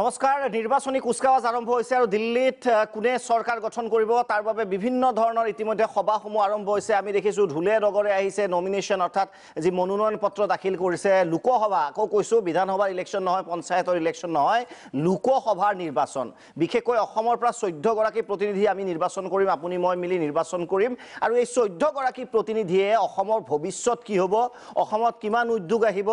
নমস্কাৰ নিৰ্বাচনী কুচকাৱাজ আৰম্ভ হৈছে আৰু দিল্লীত কোনে চৰকাৰ গঠন কৰিব তাৰ বাবে বিভিন্ন ধৰণৰ ইতিমধ্যে সভাসমূহ আৰম্ভ হৈছে আমি দেখিছোঁ ধুলে নগৰে আহিছে নমিনেশ্যন অৰ্থাৎ যি মনোনয়ন পত্ৰ দাখিল কৰিছে লোকসভা আকৌ কৈছোঁ বিধানসভাৰ ইলেকশ্যন নহয় পঞ্চায়তৰ ইলেকশ্যন নহয় লোকসভাৰ নিৰ্বাচন বিশেষকৈ অসমৰ পৰা চৈধ্যগৰাকী প্ৰতিনিধি আমি নিৰ্বাচন কৰিম আপুনি মই মিলি নিৰ্বাচন কৰিম আৰু এই চৈধ্যগৰাকী প্ৰতিনিধিয়ে অসমৰ ভৱিষ্যত কি হ'ব অসমত কিমান উদ্যোগ আহিব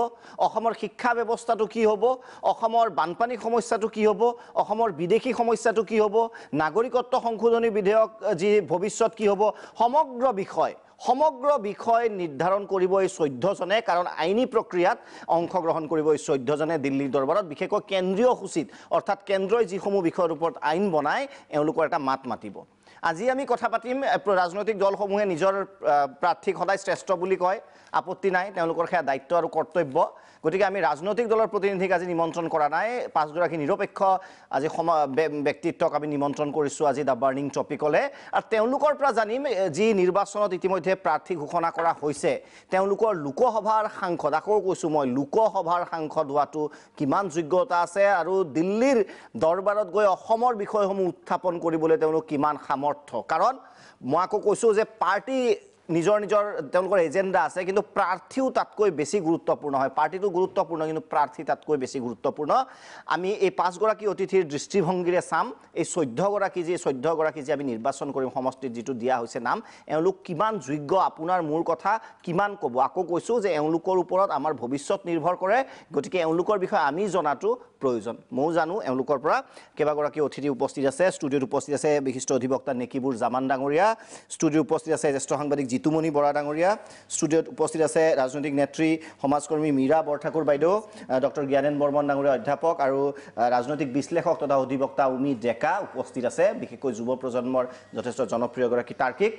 অসমৰ শিক্ষা ব্যৱস্থাটো কি হ'ব অসমৰ বানপানী সমস্যা সমস্যাটো কি হ'ব অসমৰ বিদেশী সমস্যাটো কি হ'ব নাগৰিকত্ব সংশোধনী বিধেয়ক যি ভৱিষ্যত কি হ'ব সমগ্ৰ বিষয় সমগ্ৰ বিষয় নিৰ্ধাৰণ কৰিব এই চৈধ্যজনে কাৰণ আইনী প্ৰক্ৰিয়াত অংশগ্ৰহণ কৰিব এই চৈধ্যজনে দিল্লী দৰবাৰত বিশেষকৈ কেন্দ্ৰীয় সূচীত অৰ্থাৎ কেন্দ্ৰই যিসমূহ বিষয়ৰ ওপৰত আইন বনায় এওঁলোকৰ এটা মাত মাতিব আজি আমি কথা পাতিম ৰাজনৈতিক দলসমূহে নিজৰ প্ৰাৰ্থীক সদায় শ্ৰেষ্ঠ বুলি কয় আপত্তি নাই তেওঁলোকৰ সেয়া দায়িত্ব আৰু কৰ্তব্য গতিকে আমি ৰাজনৈতিক দলৰ প্ৰতিনিধিক আজি নিমন্ত্ৰণ কৰা নাই পাঁচগৰাকী নিৰপেক্ষ আজি সম ব্যক্তিত্বক আমি নিমন্ত্ৰণ কৰিছোঁ আজি দ্য বাৰ্ণিং টপিকলৈ আৰু তেওঁলোকৰ পৰা জানিম যি নিৰ্বাচনত ইতিমধ্যে প্ৰাৰ্থী ঘোষণা কৰা হৈছে তেওঁলোকৰ লোকসভাৰ সাংসদ আকৌ কৈছোঁ মই লোকসভাৰ সাংসদ হোৱাটো কিমান যোগ্যতা আছে আৰু দিল্লীৰ দৰবাৰত গৈ অসমৰ বিষয়সমূহ উত্থাপন কৰিবলৈ তেওঁলোক কিমান সামৰ্থ্য কাৰণ মই আকৌ কৈছোঁ যে পাৰ্টী নিজৰ নিজৰ তেওঁলোকৰ এজেণ্ডা আছে কিন্তু প্ৰাৰ্থীও তাতকৈ বেছি গুৰুত্বপূৰ্ণ হয় পাৰ্টিটো গুৰুত্বপূৰ্ণ কিন্তু প্ৰাৰ্থী তাতকৈ বেছি গুৰুত্বপূৰ্ণ আমি এই পাঁচগৰাকী অতিথিৰ দৃষ্টিভংগীৰে চাম এই চৈধ্যগৰাকী যি চৈধ্যগৰাকী যি আমি নিৰ্বাচন কৰিম সমষ্টিত যিটো দিয়া হৈছে নাম এওঁলোক কিমান যোগ্য আপোনাৰ মোৰ কথা কিমান ক'ব আকৌ কৈছোঁ যে এওঁলোকৰ ওপৰত আমাৰ ভৱিষ্যত নিৰ্ভৰ কৰে গতিকে এওঁলোকৰ বিষয়ে আমি জনাটো প্ৰয়োজন ময়ো জানো এওঁলোকৰ পৰা কেইবাগৰাকী অতিথি উপস্থিত আছে ষ্টুডিঅ'ত উপস্থিত আছে বিশিষ্ট অধিবক্তা নেকিবুৰ জামান ডাঙৰীয়া ষ্টুডিঅ'ত উপস্থিত আছে জ্যেষ্ঠ সাংবাদিক জিতুমণি বৰা ডাঙৰীয়া ষ্টুডিঅ'ত উপস্থিত আছে ৰাজনৈতিক নেত্ৰী সমাজকৰ্মী মীৰা বৰঠাকুৰ বাইদেউ ডক্টৰ জ্ঞানেন বৰ্মন ডাঙৰীয়া অধ্যাপক আৰু ৰাজনৈতিক বিশ্লেষক তথা অধিবক্তা উমি ডেকা উপস্থিত আছে বিশেষকৈ যুৱ প্ৰজন্মৰ যথেষ্ট জনপ্ৰিয় এগৰাকী তাৰ্কিক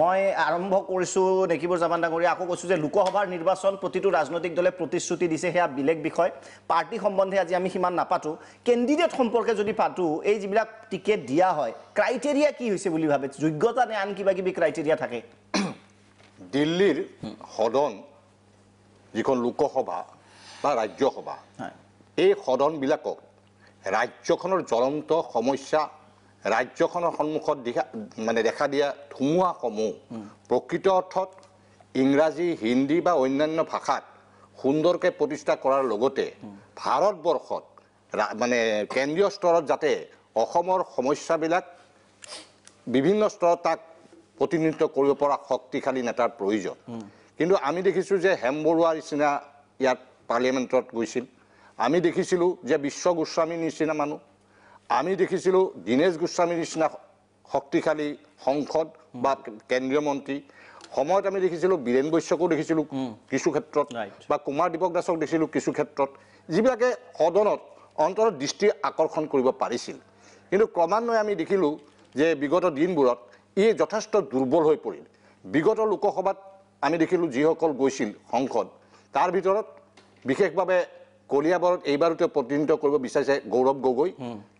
মই আৰম্ভ কৰিছোঁ নেকিবৰ জামান ডাঙৰীয়া আকৌ কৈছোঁ যে লোকসভাৰ নিৰ্বাচন প্ৰতিটো ৰাজনৈতিক দলে প্ৰতিশ্ৰুতি দিছে সেয়া বেলেগ বিষয় পাৰ্টি সম্বন্ধে আজি আমি সিমান নাপাতোঁ কেণ্ডিডেট সম্পৰ্কে যদি পাতোঁ এই যিবিলাক টিকেট দিয়া হয় ক্ৰাইটেৰিয়া কি হৈছে বুলি ভাবে যোগ্যতা নে আন কিবা কিবি ক্ৰাইটেৰিয়া থাকে দিল্লীৰ সদন যিখন লোকসভা বা ৰাজ্যসভা এই সদনবিলাকক ৰাজ্যখনৰ জ্বলন্ত সমস্যা ৰাজ্যখনৰ সন্মুখত দেখা মানে দেখা দিয়া ধুমুয়া প্ৰকৃত অৰ্থত ইংৰাজী হিন্দী বা অন্যান্য ভাষাত সুন্দৰকৈ প্ৰতিষ্ঠা কৰাৰ লগতে ভাৰতবৰ্ষত মানে কেন্দ্ৰীয় স্তৰত যাতে অসমৰ সমস্যাবিলাক বিভিন্ন স্তৰত তাক প্ৰতিনিধিত্ব কৰিব পৰা শক্তিশালী নেতাৰ প্ৰয়োজন কিন্তু আমি দেখিছোঁ যে হেম বৰুৱাৰ নিচিনা ইয়াত পাৰ্লিয়ামেণ্টত গৈছিল আমি দেখিছিলোঁ যে বিশ্ব গোস্বামীৰ নিচিনা মানুহ আমি দেখিছিলোঁ দীনেশ গোস্বামীৰ নিচিনা শক্তিশালী সংসদ বা কেন্দ্ৰীয় মন্ত্ৰী সময়ত আমি দেখিছিলোঁ বীৰেণ বৈশ্যকো দেখিছিলোঁ কিছু ক্ষেত্ৰত বা কুমাৰ দীপক দাসক দেখিছিলোঁ কিছু ক্ষেত্ৰত যিবিলাকে সদনত অন্তৰত দৃষ্টি আকৰ্ষণ কৰিব পাৰিছিল কিন্তু ক্ৰমান্বয়ে আমি দেখিলোঁ যে বিগত দিনবোৰত ই যথেষ্ট দুৰ্বল হৈ পৰিল বিগত লোকসভাত আমি দেখিলোঁ যিসকল গৈছিল সংসদ তাৰ ভিতৰত বিশেষভাৱে কলিয়াবৰত এইবাৰো তেওঁ প্ৰতিনিধিত্ব কৰিব বিচাৰিছে গৌৰৱ গগৈ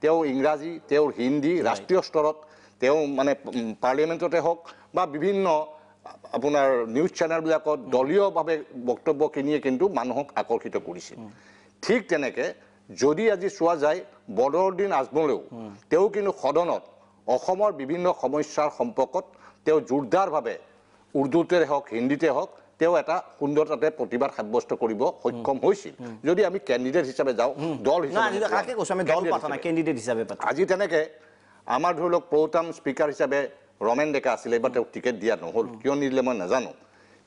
তেওঁ ইংৰাজী তেওঁৰ হিন্দী ৰাষ্ট্ৰীয় স্তৰত তেওঁ মানে পাৰ্লিয়ামেণ্টতে হওক বা বিভিন্ন আপোনাৰ নিউজ চেনেলবিলাকত দলীয়ভাৱে বক্তব্যখিনিয়ে কিন্তু মানুহক আকৰ্ষিত কৰিছে ঠিক তেনেকৈ যদি আজি চোৱা যায় বদৰুদ্দিন আজমলেও তেওঁ কিন্তু সদনত অসমৰ বিভিন্ন সমস্যাৰ সম্পৰ্কত তেওঁ জোৰদাৰভাৱে উৰ্দুতে হওক হিন্দীতে হওক তেওঁ এটা সুন্দৰতাতে প্ৰতিবাদ সাব্যস্ত কৰিব সক্ষম হৈছিল যদি আমি কেণ্ডিডেট হিচাপে যাওঁ দল হিচাপে আজি তেনেকৈ আমাৰ ধৰি লওক প্ৰৌতাম স্পীকাৰ হিচাপে ৰমেন ডেকা আছিলে বা তেওঁক টিকেট দিয়া নহ'ল কিয় নিদিলে মই নাজানো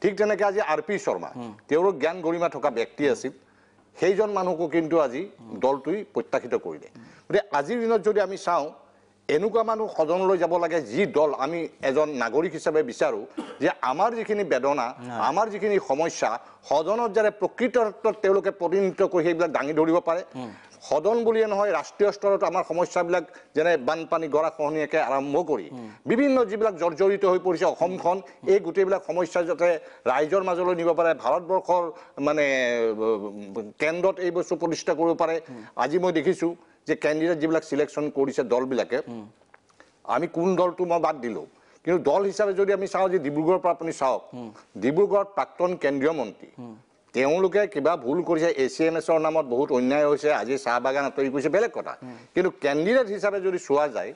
ঠিক তেনেকৈ আজি আৰ পি শৰ্মা তেওঁৰো জ্ঞান গৰিমা থকা ব্যক্তি আছিল সেইজন মানুহকো কিন্তু আজি দলটোৱে প্ৰত্যাশিত কৰিলে গতিকে আজিৰ দিনত যদি আমি চাওঁ এনেকুৱা মানুহ সদনলৈ যাব লাগে যি দল আমি এজন নাগৰিক হিচাপে বিচাৰোঁ যে আমাৰ যিখিনি বেদনা আমাৰ যিখিনি সমস্যা সদনত যাতে প্ৰকৃত অৰ্থত তেওঁলোকে প্ৰতিনিধিত্ব কৰি সেইবিলাক দাঙি ধৰিব পাৰে সদন বুলিয়ে নহয় ৰাষ্ট্ৰীয় স্তৰত আমাৰ সমস্যাবিলাক যেনে বানপানী গৰাখহনীয়াকে আৰম্ভ কৰি বিভিন্ন যিবিলাক জৰ্জৰিত হৈ পৰিছে অসমখন এই গোটেইবিলাক সমস্যা যাতে ৰাইজৰ মাজলৈ নিব পাৰে ভাৰতবৰ্ষৰ মানে কেন্দ্ৰত এই বস্তু প্ৰতিষ্ঠা কৰিব পাৰে আজি মই দেখিছোঁ যে কেন্ডিডেট যা সিলেকশন করেছে দলবিলাকে আমি কোন দলটো মই বাদ দিলো কিন্তু দল হিচাপে যদি আমি চাও যে পৰা আপুনি চাও ডিব্ৰুগড় প্ৰাক্তন কেন্দ্ৰীয় মন্ত্ৰী তেওঁলোকে কিবা ভুল কৰিছে এ চি এম এসৰ নামত বহুত অন্যায় হৈছে আজি চাহ বাগান আঁতৰি কৰিছে বেলেগ কথা কিন্তু কেন্ডিডেট হিচাপে যদি চোৱা যায়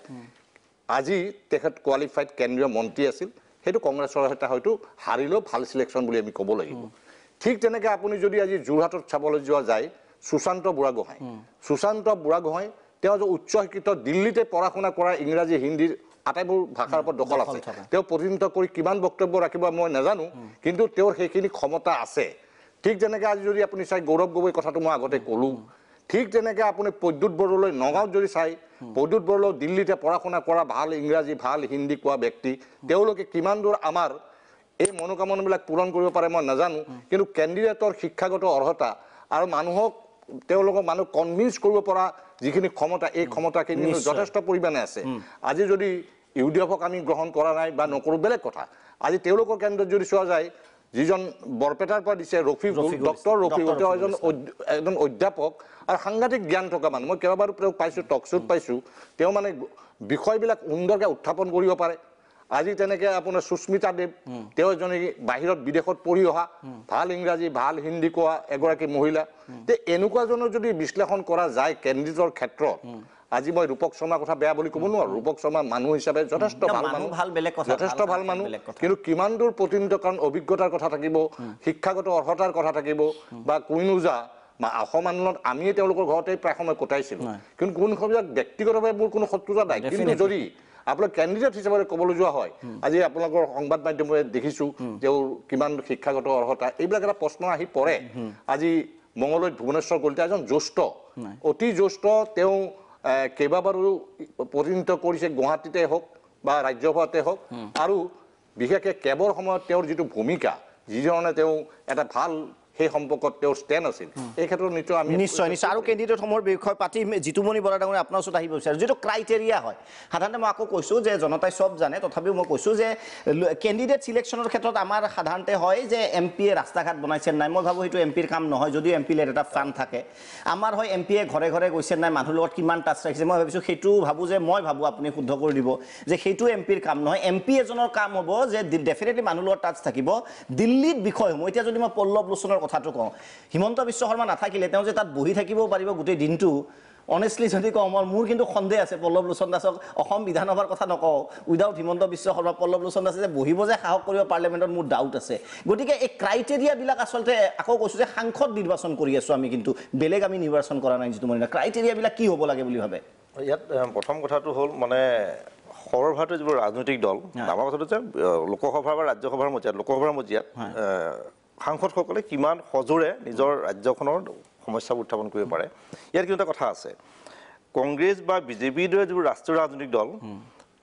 আজি তেখেত কোৱালিফাইড কেন্দ্ৰীয় মন্ত্ৰী আছিল সেইটো কংগ্ৰেছৰ এটা হয়তো হাৰিলেও ভাল চিলেকশ্যন বুলি আমি কব লাগিব ঠিক তেনেকৈ আপুনি যদি আজি যোৰহাটত চাবলৈ যোৱা যায় সুশান্ত বুঢ়াগোহাঁই সুশান্ত বুঢ়াগোহাঁই তেওঁ যে উচ্চ শিক্ষিত দিল্লীতে পঢ়া শুনা কৰা ইংৰাজী হিন্দীৰ আটাইবোৰ ভাষাৰ ওপৰত দখল আছে তেওঁ প্ৰতিনিধিত্ব কৰি কিমান বক্তব্য ৰাখিব মই নাজানো কিন্তু তেওঁৰ সেইখিনি ক্ষমতা আছে ঠিক যেনেকৈ আজি যদি আপুনি চাই গৌৰৱ গগৈ কথাটো মই আগতে ক'লোঁ ঠিক তেনেকৈ আপুনি প্ৰদ্যুৎ বড়োলৈ নগাঁৱত যদি চাই প্ৰদ্যুৎ বড়োলৈ দিল্লীতে পঢ়া শুনা কৰা ভাল ইংৰাজী ভাল হিন্দী কোৱা ব্যক্তি তেওঁলোকে কিমান দূৰ আমাৰ এই মনোকামনাবিলাক পূৰণ কৰিব পাৰে মই নাজানো কিন্তু কেণ্ডিডেটৰ শিক্ষাগত অৰ্হতা আৰু মানুহক তেওঁলোকক মানুহ কনভিন্স কৰিব পৰা যিখিনি ক্ষমতা এই ক্ষমতাখিনি যথেষ্ট পৰিমাণে আছে আজি যদি ইউ ডি এফক আমি গ্ৰহণ কৰা নাই বা নকৰোঁ বেলেগ কথা আজি তেওঁলোকৰ কেন্দ্ৰত যদি চোৱা যায় যিজন বৰপেটাৰ পৰা দিছে ৰফি ডক্টৰ ৰফি তেওঁ এজন এজন অধ্যাপক আৰু সাংঘাতিক জ্ঞান থকা মানুহ মই কেইবাবাৰো তেওঁক পাইছোঁ টক পাইছোঁ তেওঁ মানে বিষয়বিলাক সুন্দৰকৈ উত্থাপন কৰিব পাৰে আজি তেনেকে আপোনাৰ সুস্মিতা দেৱ তেওঁ এজনী বাহিৰত বিদেশত পঢ়ি অহা ভাল ইংৰাজী ভাল হিন্দী কোৱা এগৰাকী মহিলা তে এনেকুৱা জনৰ যদি বিশ্লেষণ কৰা যায় কেন্দ্ৰিজৰ ক্ষেত্ৰত আজি মই ৰূপক শৰ্মাৰ কথা বেয়া বুলি ক'ব নোৱাৰো ৰূপক শৰ্মা মানুহ হিচাপে যথেষ্ট ভাল মানুহ ভাল বেলেগ যথেষ্ট ভাল মানুহ কিন্তু কিমান দূৰ প্ৰতিনিধিত্ব কাৰণ অভিজ্ঞতাৰ কথা থাকিব শিক্ষাগত অৰ্হতাৰ কথা থাকিব বা কুইনোজা বা অসম আন্দোলনত আমিয়ে তেওঁলোকৰ ঘৰতে প্ৰায় সময় কটাইছিলোঁ কিন্তু কোনখন ব্যক্তিগতভাৱে মোৰ কোনো শত্ৰুতা নাই কিন্তু যদি আপোনাক কেণ্ডিডেট হিচাপে ক'বলৈ যোৱা হয় আজি আপোনালোকৰ সংবাদ মাধ্যমে দেখিছোঁ তেওঁ কিমান শিক্ষাগত অৰ্হতা এইবিলাক এটা প্ৰশ্ন আহি পৰে আজি মংগলৈ ভুৱনেশ্বৰ কলিতা এজন জ্যেষ্ঠ অতি জ্যেষ্ঠ তেওঁ কেইবাবাৰো প্ৰতিনিধিত্ব কৰিছে গুৱাহাটীতে হওক বা ৰাজ্যসভাতে হওক আৰু বিশেষকৈ কেবৰ সময়ত তেওঁৰ যিটো ভূমিকা যিধৰণে তেওঁ এটা ভাল সেই সম্পৰ্কত তেওঁৰ ষ্টেণ্ড আছিল এই ক্ষেত্ৰত নিশ্চয় আমি নিশ্চয় নিশ্চয় আৰু কেন্দ্ৰীয়সমূহৰ বিষয়ে পাতি মণি বৰা ডাঙৰীয়া আপোনাৰ ওচৰত আহিব বিচাৰোঁ যিটো ক্ৰাইটেৰিয়া হয় সাধাৰণতে মই আকৌ কৈছোঁ যে জনতাই চব জানে তথাপিও মই কৈছোঁ যে কেণ্ডিডেট চিলেকশ্যনৰ ক্ষেত্ৰত আমাৰ সাধাৰণতে হয় যে এম পিয়ে ৰাস্তা ঘাট বনাইছে নাই মই ভাবোঁ সেইটো এম পিৰ কাম নহয় যদিও এম পিলৈ এটা ফাণ্ড থাকে আমাৰ হয় এম পিয়ে ঘৰে ঘৰে গৈছে নাই মানুহৰ লগত কিমান টাচ ৰাখিছে মই ভাবিছোঁ সেইটো ভাবোঁ যে মই ভাবোঁ আপুনি শুদ্ধ কৰি দিব যে সেইটো এম পিৰ কাম নহয় এম পি এজনৰ কাম হ'ব যে ডেফিনেটলি মানুহৰ লগত টাচ থাকিব দিল্লীত বিষয়সমূহ এতিয়া যদি মই পল্লৱ লোচনৰ কথা কওঁ হিমন্ত বিশ্ব শৰ্মা নাথাকিলে তেওঁ যে তাত বহি থাকিব পাৰিব গোটেই দিনটো অনেষ্টলি যদি কওঁ মই মোৰ কিন্তু সন্দেহ আছে পল্লৱ লোচন দাসক অসম বিধানসভাৰ কথা নকওঁ উইদাউট হিমন্ত বিশ্ব শৰ্মা পল্লৱ লোচন দাসে যে বহিব যে সাহস কৰিব পাৰ্লিয়ামেণ্টত মোৰ ডাউট আছে গতিকে এই ক্ৰাইটেৰিয়াবিলাক আচলতে আকৌ কৈছোঁ যে সাংসদ নিৰ্বাচন কৰি আছোঁ আমি কিন্তু বেলেগ আমি নিৰ্বাচন কৰা নাই যিটো মই ক্ৰাইটেৰিয়াবিলাক কি হ'ব লাগে বুলি ভাবে ইয়াত প্ৰথম কথাটো হ'ল মানে সৰ্বভাৰতীয় যিবোৰ ৰাজনৈতিক দল আমাৰ কথাটো যে লোকসভা বা ৰাজ্যসভাৰ মজিয়াত লোকসভাৰ মজিয়াত সাংসদসকলে কিমান সজোৰে নিজৰ ৰাজ্যখনৰ সমস্যা উত্থাপন কৰিব পাৰে ইয়াত কিন্তু কথা আছে কংগ্ৰেছ বা বিজেপিৰ দৰে যিবোৰ ৰাষ্ট্ৰীয় ৰাজনৈতিক দল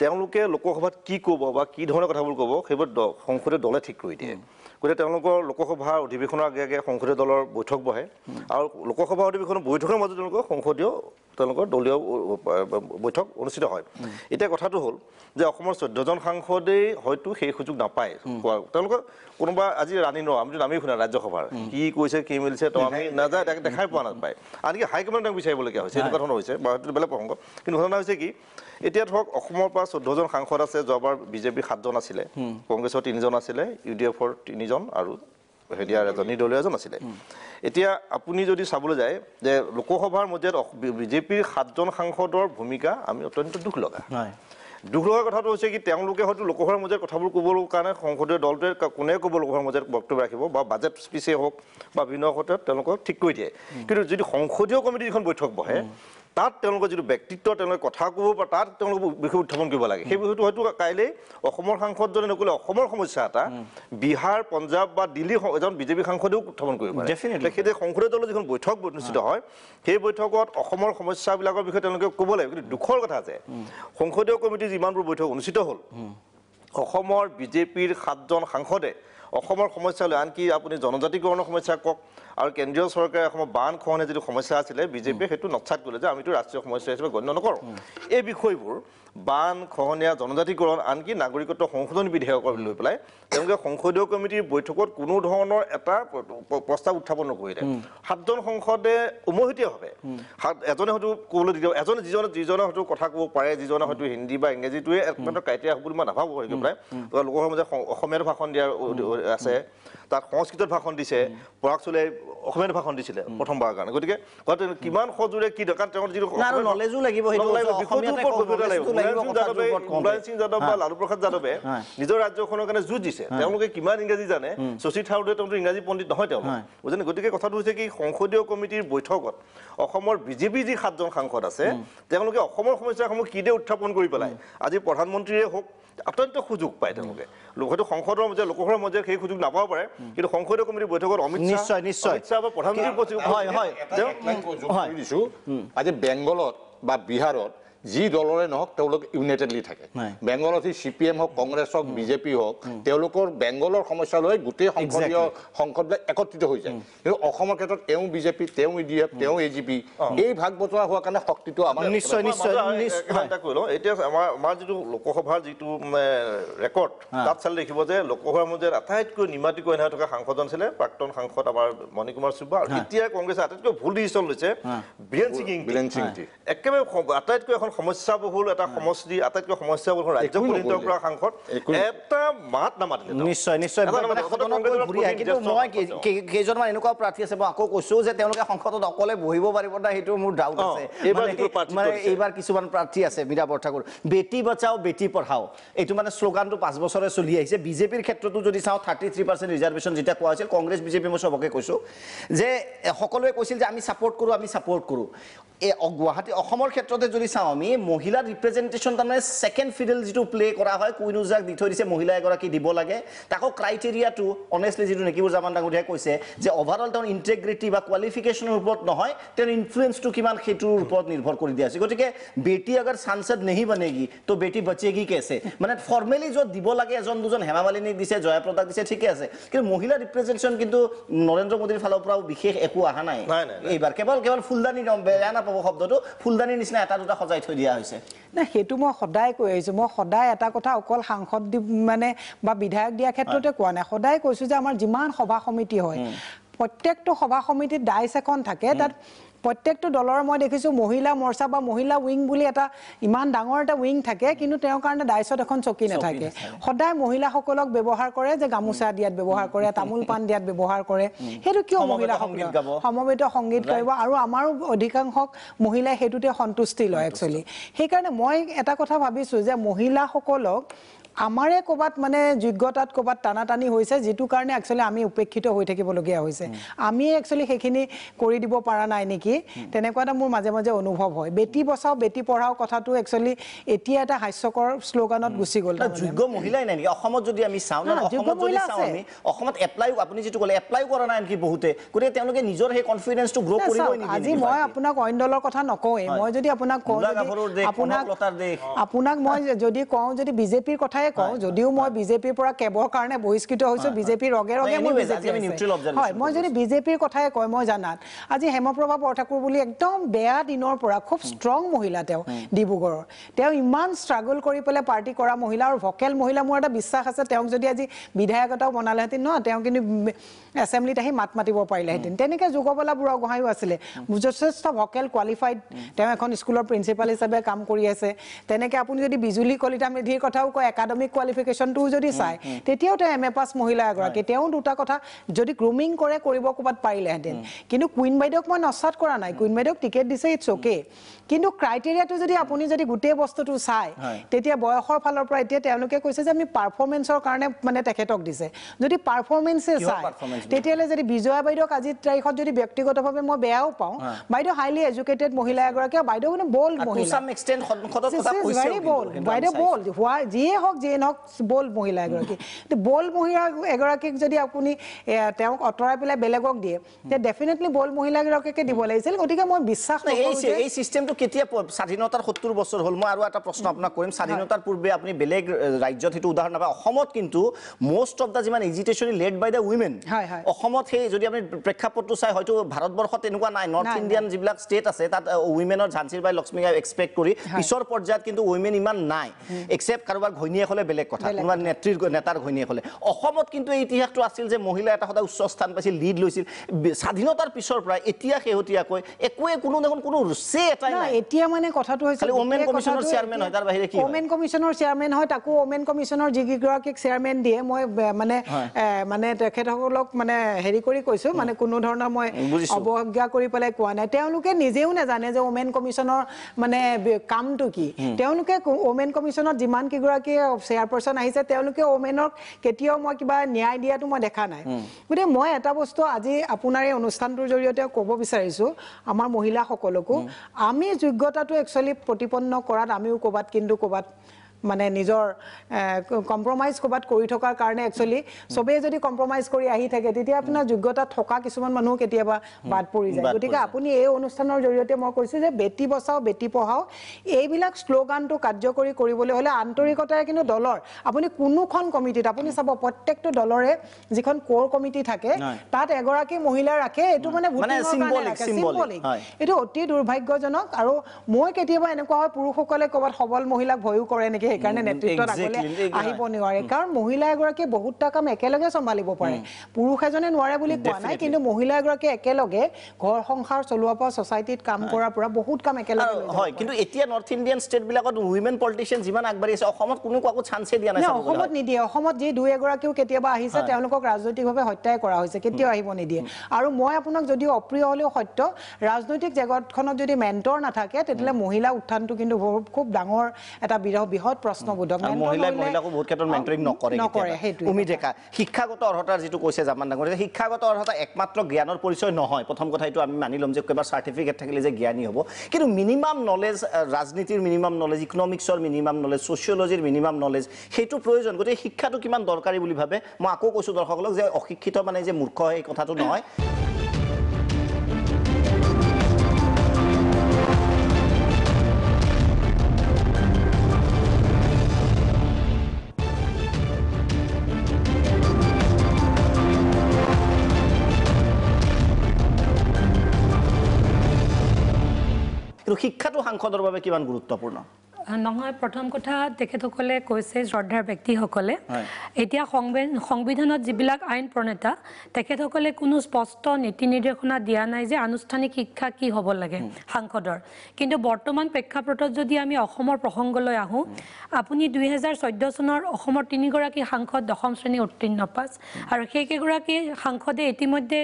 তেওঁলোকে লোকসভাত কি ক'ব বা কি ধৰণৰ কথাবোৰ ক'ব সেইবোৰ সংসদে দলে ঠিক কৰি দিয়ে গতিকে তেওঁলোকৰ লোকসভাৰ অধিৱেশনৰ আগে আগে সংসদীয় দলৰ বৈঠক বহে আৰু লোকসভা অধিৱেশনৰ বৈঠকৰ মাজত তেওঁলোকৰ সংসদীয় তেওঁলোকৰ দলীয় বৈঠক অনুষ্ঠিত হয় এতিয়া কথাটো হ'ল যে অসমৰ চৈধ্যজন সাংসদেই হয়তো সেই সুযোগ নাপায় কোৱা তেওঁলোকে কোনোবা আজি ৰাণী ন আমিতো নামেই শুনা ৰাজ্যসভাৰ কি কৈছে কি মিলিছে তেওঁ আমি নাযায় তাকে দেখাই পোৱা নাপায় আনকি হাইকমাণ্ড তেওঁক বিচাৰিবলগীয়া হৈছে এনেকুৱা ধৰণৰ হৈছে বা বেলেগ প্ৰসংগ কিন্তু ঘটনা হৈছে কি এতিয়া ধৰক অসমৰ পৰা চৈধ্যজন সাংসদ আছে যোৱাবাৰ বিজেপিৰ সাতজন আছিলে কংগ্ৰেছৰ তিনিজন আছিলে ইউ ডি এফৰ তিনিজন আৰু হেৰিয়াৰ এজন নিৰ্দলীয় এজন আছিলে এতিয়া আপুনি যদি চাবলৈ যায় যে লোকসভাৰ মজিয়াত বিজেপিৰ সাতজন সাংসদৰ ভূমিকা আমি অত্যন্ত দুখ লগা দুখ লগা কথাটো হৈছে কি তেওঁলোকে হয়তো লোকসভাৰ মজিয়াত কথাবোৰ ক'বলৈ কাৰণে সংসদীয় দলটোৱে কোনে ক'ব লোকসভাৰ মজিয়াত বক্তব্য ৰাখিব বা বাজেট স্পীচেই হওক বা বিভিন্ন ক্ষেত্ৰত তেওঁলোকক ঠিক কৰি দিয়ে কিন্তু যদি সংসদীয় কমিটিৰ যিখন বৈঠক বহে তাত তেওঁলোকৰ যিটো ব্যক্তিত্ব তেওঁলোকে কথা ক'ব পাৰে তাত তেওঁলোকে বিষয়ে উত্থাপন কৰিব লাগে সেই বিষয়টো হয়তো কাইলৈ অসমৰ সাংসদজনে নক'লে অসমৰ সমস্যা এটা বিহাৰ পঞ্জাৱ বা দিল্লী এজন বিজেপি সাংসদেও উত্থাপন কৰিব সেই সংসদীয় দলৰ যিখন বৈঠক অনুষ্ঠিত হয় সেই বৈঠকত অসমৰ সমস্যাবিলাকৰ বিষয়ে তেওঁলোকে ক'ব লাগে কিন্তু দুখৰ কথা যে সংসদীয় কমিটিৰ যিমানবোৰ বৈঠক অনুষ্ঠিত হ'ল অসমৰ বিজেপিৰ সাতজন সাংসদে অসমৰ সমস্যা লৈ আনকি আপুনি জনজাতিকৰণৰ সমস্যা কওক আৰু কেন্দ্ৰীয় চৰকাৰে অসমৰ বান খহনে যিটো সমস্যা আছিলে বিজেপিয়ে সেইটো নচাত গ'লে যে আমিতো ৰাষ্ট্ৰীয় সমস্যা হিচাপে গণ্য নকৰোঁ এই বিষয়বোৰ বান খহনীয়া জনজাতিকৰণ আনকি নাগৰিকত্ব সংশোধনী বিধেয়কৰ লৈ পেলাই তেওঁলোকে সংসদীয় কমিটিৰ বৈঠকত কোনো ধৰণৰ এটা প্ৰস্তাৱ উত্থাপন নকৰিলে সাতজন সংসদে উমহতিয়াভাবে এজনে হয়তো ক'বলৈ দিব এজনে যিজনে যিজনে হয়তো কথা কব পাৰে যিজনে হয়তো হিন্দী বা ইংৰাজীটোৱে একমাত্র ক্রাইটেরিয়া হব বুলি মই বলে মানে পেলাই হয়ে পেলায় অসমীয়াটো ভাষণ দিয়াৰ আছে তাত সংস্কৃতত ভাষণ দিছে পৰাগ চলে অসমীয়াত ভাষণ দিছিলে প্ৰথমবাৰৰ কাৰণে গতিকে কিমান সজোৰে কি দৰকাৰ তেওঁৰ যিটো নলেজো লাগিব সিং যাদৱ বা লালু প্ৰসাদ যাদৱে নিজৰ ৰাজ্যখনৰ কাৰণে যুঁজ দিছে তেওঁলোকে কিমান ইংৰাজী জানে শশী থাৰুদে তেওঁটো ইংৰাজী পণ্ডিত নহয় তেওঁ বুজানে গতিকে কথাটো হৈছে কি সংসদীয় কমিটিৰ বৈঠকত অসমৰ বিজেপি যি সাতজন সাংসদ আছে তেওঁলোকে অসমৰ সমস্যাসমূহ কিদৰে উত্থাপন কৰি পেলায় আজি প্ৰধানমন্ত্ৰীয়ে হওক অত্যন্ত সুযোগ পায় তেওঁলোকে হয়তো সংসদৰ মাজে লোকসভাৰ মাজে সেই সুযোগ নাপাব পাৰে কিন্তু সংসদীয় কমিটিৰ বৈঠকত অমিত নিশ্চয় নিশ্চয় প্ৰধানমন্ত্ৰী আজি বেংগলত বা বিহাৰত যি দলৰে নহওক তেওঁলোক ইউনাইটেডলি থাকে বেংগলত সি চি পি এম হওক কংগ্ৰেছ হওক বিজেপি হওক তেওঁলোকৰ বেংগলৰ সমস্যালৈ গোটেই সংসদীয় সংসদবিলাক একত্ৰিত হৈ যায় কিন্তু অসমৰ ক্ষেত্ৰত এওঁ বিজেপি তেওঁ ই ডি এফ তেওঁ এ জি পি এই ভাগ বতৰা হোৱাৰ কাৰণে শক্তিটো আমাৰ আমাৰ যিটো লোকসভাৰ যিটো ৰেকৰ্ড তাত চালে দেখিব যে লোকসভাৰ মজিয়াত আটাইতকৈ নিমাতিকৈ অনা থকা সাংসদ আছিলে প্ৰাক্তন সাংসদ আমাৰ মণি কুমাৰ চুব্বা আৰু এতিয়া কংগ্ৰেছে আটাইতকৈ ভুল ডিচিশ্যন লৈছে বীৰেন সিং বীৰেন সিং একেবাৰে আটাইতকৈ এখন সমস্যা বহুল এটা সমষ্টি আটাইতকৈ সমস্যা বহুল ৰাজ্য পৰিণত কৰা সাংসদ এটা মাত নামাতিলে নিশ্চয় নিশ্চয় মই কেইজনমান এনেকুৱা প্ৰাৰ্থী আছে মই আকৌ কৈছো যে তেওঁলোকে সংসদত অকলে বহিব পাৰিব নাই সেইটো মোৰ ডাউট আছে মানে এইবাৰ কিছুমান প্ৰাৰ্থী আছে মীৰা বৰঠাকুৰ বেটি বচাওঁ বেটি পঢ়াওঁ এইটো মানে শ্লোগানটো পাঁচ বছৰে চলি আহিছে বিজেপিৰ ক্ষেত্ৰতো যদি চাওঁ থাৰ্টি থ্ৰী পাৰ্চেণ্ট ৰিজাৰ্ভেশ্যন যেতিয়া কোৱা হৈছিল কংগ্ৰেছ বিজেপি মই চবকে কৈছোঁ যে সকলোৱে কৈছিল যে আমি ছাপৰ্ট কৰোঁ আমি ছাপৰ্ট কৰোঁ এই গুৱাহাটী অসমৰ ক্ষেত্ৰতে যদি চাওঁ আমি মহিলা ৰিপ্ৰেজেণ্টেশ্যন তাৰমানে ছেকেণ্ড ফিডেল যিটো প্লে কৰা হয় কুইনোজাক দি থৈ দিছে মহিলা এগৰাকী দিব লাগে তাকো ক্ৰাইটেৰিয়াটো অনেষ্টলি যিটো নেকি বুজাব ডাঙৰীয়াই কৈছে যে অভাৰঅল তেওঁৰ ইণ্টেগ্ৰিটি বা কোৱালিফিকেশ্যনৰ ওপৰত নহয় তেওঁৰ ইনফ্লুৱেঞ্চটো কিমান সেইটোৰ ওপৰত নিৰ্ভৰ কৰি দিয়া আছে গতিকে বেটী আগৰ চাঞ্চেদ নেহি বনেগি তো বেটী বচেগি কেছে মানে ফৰ্মেলি য'ত দিব লাগে এজন দুজন হেমা মালিনীক দিছে জয়াপ্ৰদাক দিছে ঠিকে আছে কিন্তু মহিলা ৰিপ্ৰেজেণ্টেশ্যন কিন্তু নৰেন্দ্ৰ মোদীৰ ফালৰ পৰাও বিশেষ একো অহা নাই এইবাৰ কেৱল কেৱল ফুলদানি বেয়া নাপাব শব্দটো ফুলদানিৰ নিচিনা এটা দুটা সজাই থৈ দায়িত্ব দিয়া হৈছে নাই সেইটো মই সদায় কৈ আহিছোঁ মই সদায় এটা কথা অকল সাংসদ মানে বা বিধায়ক দিয়া ক্ষেত্ৰতে কোৱা নাই সদায় কৈছোঁ যে আমাৰ যিমান সভা সমিতি হয় প্ৰত্যেকটো সভা সমিতিত ডাইচ এখন থাকে তাত প্ৰত্যেকটো দলৰ মই দেখিছোঁ মহিলা মৰ্চা বা মহিলা উইং বুলি এটা ইমান ডাঙৰ এটা উইং থাকে কিন্তু তেওঁৰ কাৰণে ডাইচত এখন চকী নাথাকে সদায় মহিলাসকলক ব্যৱহাৰ কৰে যে গামোচা দিয়াত ব্যৱহাৰ কৰে তামোল পাণ দিয়াত ব্যৱহাৰ কৰে সেইটো কিয় মহিলাসকলে সমবেত সংগীত গাব আৰু আমাৰো অধিকাংশক মহিলাই সেইটোতে সন্তুষ্টি লয় একচুৱেলি সেইকাৰণে মই এটা কথা ভাবিছোঁ যে মহিলাসকলক আমাৰে ক'ৰবাত মানে যোগ্যতাত ক'ৰবাত টানা টানি হৈছে যিটো কাৰণে একচুৱেলি আমি উপেক্ষিত হৈ থাকিবলগীয়া হৈছে আমি একচুৱেলি সেইখিনি কৰি দিব পৰা নাই নেকি তেনেকুৱা এটা মোৰ মাজে মাজে অনুভৱ হয় বেটি বচাও বেটি পঢ়াওঁ কথাটো একচুৱেলি এতিয়া এটা হাস্যকৰ শ্ল'গানত গুচি গ'ল যোগ্য মহিলাই নাই নেকি অসমত যদি আমি চাওঁ অসমত এপ্লাইও আপুনি যিটো ক'লে এপ্লাইও কৰা নাই নেকি বহুতে গতিকে তেওঁলোকে নিজৰ সেই কনফিডেঞ্চটো গ্ৰ' কৰিব আজি মই আপোনাক অইন দলৰ কথা নকওঁৱেই মই যদি আপোনাক কওঁ আপোনাক আপোনাক মই যদি কওঁ যদি বিজেপিৰ কথা কথাই কওঁ যদিও মই বিজেপিৰ পৰা কেবৰ কাৰণে বহিষ্কৃত হৈছো বিজেপিৰ ৰগে ৰগে মোৰ বিজেপি হয় মই যদি বিজেপিৰ কথাই কয় মই জানাত আজি হেমপ্ৰভা বৰঠাকুৰ বুলি একদম বেয়া দিনৰ পৰা খুব ষ্ট্ৰং মহিলা তেওঁ ডিব্ৰুগড়ৰ তেওঁ ইমান ষ্ট্ৰাগল কৰি পেলাই পাৰ্টি কৰা মহিলা আৰু ভকেল মহিলা মোৰ এটা বিশ্বাস আছে তেওঁক যদি আজি বিধায়ক এটাও বনালেহেঁতেন ন তেওঁ কিন্তু এছেম্বলিত আহি মাত মাতিব পাৰিলেহেঁতেন তেনেকৈ যুগবলা বুঢ়াগোহাঁইও আছিলে যথেষ্ট ভকেল কোৱালিফাইড তেওঁ এখন স্কুলৰ প্ৰিন্সিপাল হিচাপে কাম কৰি আছে তেনেকৈ আপুনি যদি বিজুলী কলিতা মেধিৰ কথাও কয় একাদশ একাডেমিক কোৱালিফিকেশ্যনটোও যদি চায় তেতিয়াও তেওঁ এম এ পাছ মহিলা এগৰাকী তেওঁ দুটা কথা যদি গ্ৰুমিং কৰে কৰিব ক'ৰবাত পাৰিলেহেঁতেন কিন্তু কুইন বাইদেউক মই নচাত কৰা নাই কুইন বাইদেউক টিকেট দিছে ইটছ অ'কে কিন্তু ক্ৰাইটেৰিয়াটো যদি আপুনি যদি গোটেই বস্তুটো চায় তেতিয়া বয়সৰ ফালৰ পৰা এতিয়া তেওঁলোকে কৈছে যে আমি পাৰফৰ্মেঞ্চৰ কাৰণে মানে তেখেতক দিছে যদি পাৰফৰ্মেঞ্চে চায় তেতিয়াহ'লে যদি বিজয়া বাইদেউক আজিৰ তাৰিখত যদি ব্যক্তিগতভাৱে মই বেয়াও পাওঁ বাইদেউ হাইলি এডুকেটেড মহিলা এগৰাকী বাইদেউ মানে বল্ড মহিলা বাইদেউ বল্ড হোৱা যিয়ে হওক যিয়ে নহওক মহিলা এগৰাকী এতিয়া বল্ড মহিলা এগৰাকীক যদি আপুনি তেওঁক আঁতৰাই পেলাই বেলেগক দিয়ে তেতিয়া ডেফিনেটলি বল্ড মহিলাগৰাকীকে দিব লাগিছিল গতিকে মই বিশ্বাস এই চিষ্টেমটো কেতিয়া স্বাধীনতাৰ সত্তৰ বছৰ হ'ল মই আৰু এটা প্ৰশ্ন আপোনাক কৰিম স্বাধীনতাৰ পূৰ্বে আপুনি বেলেগ ৰাজ্যত সেইটো উদাহৰণ নাপায় অসমত কিন্তু মষ্ট অফ দ্য যিমান agitation led by the women অসমত সেই যদি আপুনি প্ৰেক্ষাপটটো চাই হয়তো ভাৰতবৰ্ষত তেনেকুৱা নাই নৰ্থ ইণ্ডিয়ান যিবিলাক ষ্টেট আছে তাত উইমেনৰ ঝান্সীৰ বাই লক্ষ্মী এক্সপেক্ট কৰি পিছৰ পৰ্যায়ত কিন্তু উইমেন ইমান নাই একচেপ্ট কাৰোবাৰ ঘৈণীয়েক হলে বেলেগ কথা কোনোবা নেত্ৰীৰ নেতাৰ ঘৈণীয়েক হলে অসমত কিন্তু ইতিহাসটো আছিল যে মহিলা এটা সদায় উচ্চ স্থান পাইছিল লিড লৈছিল স্বাধীনতাৰ পিছৰ পৰা এতিয়া শেহতীয়াকৈ একোৱে কোনো দেখোন কোনো ৰুচে এটাই এতিয়া মানে কথাটো হৈছে ওমেন কমিশ্যনৰ চেয়াৰমেন হয় তাৰ বাহিৰে কি ওমেন কমিশ্যনৰ চেয়াৰমেন হয় তাকো ওমেন কমিশ্যনৰ যিকেইগৰাকীক চেয়াৰমেন দিয়ে মই মানে মানে তেখেতসকলক মানে হেৰি কৰি কৈছোঁ মানে কোনো ধৰণৰ মই অৱজ্ঞা কৰি পেলাই কোৱা নাই তেওঁলোকে নিজেও নাজানে যে ওমেন কমিশ্যনৰ মানে কামটো কি তেওঁলোকে ওমেন কমিশ্যনত যিমান কেইগৰাকী চেয়াৰ আহিছে তেওঁলোকে অ'মেনক কেতিয়াও মই কিবা ন্যায় দিয়াটো মই দেখা নাই গতিকে মই এটা বস্তু আজি আপোনাৰ এই অনুষ্ঠানটোৰ জৰিয়তে ক'ব বিচাৰিছোঁ আমাৰ মহিলাসকলকো আমি যোগ্যতাটো একচুৱেলি প্ৰতিপন্ন কৰাত আমিও ক'ৰবাত কিন্তু ক'ৰবাত মানে নিজৰ কম্প্ৰমাইজ ক'ৰবাত কৰি থকাৰ কাৰণে একচুৱেলি চবেই যদি কম্প্ৰমাইজ কৰি আহি থাকে তেতিয়া আপোনাৰ যোগ্যতা থকা কিছুমান মানুহ কেতিয়াবা বাদ পৰি যায় গতিকে আপুনি এই অনুষ্ঠানৰ জৰিয়তে মই কৈছোঁ যে বেটী বচাও বেটী পঢ়াও এইবিলাক শ্লোগানটো কাৰ্যকৰী কৰিবলৈ হ'লে আন্তৰিকতাৰে কিন্তু দলৰ আপুনি কোনোখন কমিটিত আপুনি চাব প্ৰত্যেকটো দলৰে যিখন কৰ কমিটি থাকে তাত এগৰাকী মহিলা ৰাখে এইটো মানে এইটো অতি দুৰ্ভাগ্যজনক আৰু মই কেতিয়াবা এনেকুৱা হয় পুৰুষসকলে ক'ৰবাত সবল মহিলাক ভয়ো কৰে নেকি সেইকাৰণে নেতৃত্বত আগলৈ আহিব নোৱাৰে কাৰণ মহিলা এগৰাকীয়ে বহুতটা কাম একেলগে চম্ভালিব পাৰে পুৰুষ এজনে নোৱাৰে বুলি কোৱা নাই কিন্তু মহিলা এগৰাকীয়ে একেলগে ঘৰ সংসাৰ চলোৱাৰ পৰা ছচাইটিত কাম কৰাৰ পৰা বহুত কাম একেলগে হয় কিন্তু এতিয়া নৰ্থ ইণ্ডিয়ান ষ্টেটবিলাকত উইমেন পলিটিচিয়ান যিমান আগবাঢ়ি আছে অসমত কোনো কাকো চান্সেই দিয়া নাই অসমত নিদিয়ে অসমত যি দুই এগৰাকীও কেতিয়াবা আহিছে তেওঁলোকক ৰাজনৈতিকভাৱে হত্যাই কৰা হৈছে কেতিয়াও আহিব নিদিয়ে আৰু মই আপোনাক যদিও অপ্ৰিয় হ'লেও সত্য ৰাজনৈতিক জগতখনত যদি মেণ্টৰ নাথাকে তেতিয়াহ'লে মহিলা উত্থানটো কিন্তু খুব ডাঙৰ এটা বৃহৎ শিক্ষাগত অৰ্হতাৰ যিটো কৈছে জামান ডাঙৰীয়া শিক্ষাগত অৰ্হতা একমাত্ৰ জ্ঞানৰ পৰিচয় নহয় প্ৰথম কথা এইটো আমি মানি ল'ম যে কিবা চাৰ্টিফিকেট থাকিলে যে জ্ঞানী হ'ব কিন্তু মিনিমাম নলেজ ৰাজনীতিৰ মিনিমাম নলেজ ইকনমিক্সৰ মিনিমাম নলেজ ছ'চিয়লজিৰ মিনিমাম নলেজ সেইটো প্ৰয়োজন গতিকে শিক্ষাটো কিমান দৰকাৰী বুলি ভাবে মই আকৌ কৈছোঁ দৰ্শকক যে অশিক্ষিত মানে যে মূৰ্খ হয় এই কথাটো নহয় শিক্ষাটো সাংসদৰ বাবে কিমান গুৰুত্বপূৰ্ণ নহয় প্ৰথম কথা তেখেতসকলে কৈছে শ্ৰদ্ধাৰ ব্যক্তিসকলে এতিয়া সংবিধানত যিবিলাক আইন প্ৰণেতা তেখেতসকলে কোনো স্পষ্ট নীতি নিৰ্দেশনা দিয়া নাই যে আনুষ্ঠানিক শিক্ষা কি হ'ব লাগে সাংসদৰ কিন্তু বৰ্তমান প্ৰেক্ষাপটত যদি আমি অসমৰ প্ৰসংগলৈ আহোঁ আপুনি দুহেজাৰ চৈধ্য চনৰ অসমৰ তিনিগৰাকী সাংসদ দশম শ্ৰেণী উত্তীৰ্ণ পাছ আৰু সেইকেইগৰাকী সাংসদে ইতিমধ্যে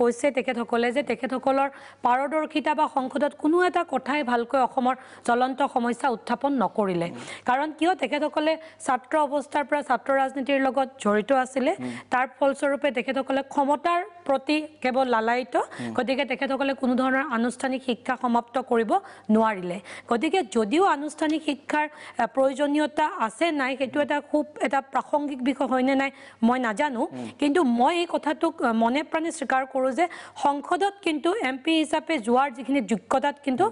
কৈছে তেখেতসকলে যে তেখেতসকলৰ পাৰদৰ্শিতা বা সংসদত কোনো এটা কথাই ভালকৈ অসমৰ জ্বলন্ত সমস্যা উত্থাপন নকৰিলে কাৰণ কিয় তেখেতসকলে ছাত্ৰ অৱস্থাৰ পৰা ছাত্ৰ ৰাজনীতিৰ লগত জড়িত আছিলে তাৰ ফলস্বৰূপে তেখেতসকলে ক্ষমতাৰ প্ৰতি কেৱল লালায়িত গতিকে তেখেতসকলে কোনো ধৰণৰ আনুষ্ঠানিক শিক্ষা সমাপ্ত কৰিব নোৱাৰিলে গতিকে যদিও আনুষ্ঠানিক শিক্ষাৰ প্ৰয়োজনীয়তা আছে নাই সেইটো এটা খুব এটা প্ৰাসংগিক বিষয় হয়নে নাই মই নাজানো কিন্তু মই এই কথাটোক মনে প্ৰাণে স্বীকাৰ কৰোঁ যে সংসদত কিন্তু এম পি হিচাপে যোৱাৰ যিখিনি যোগ্যতাত কিন্তু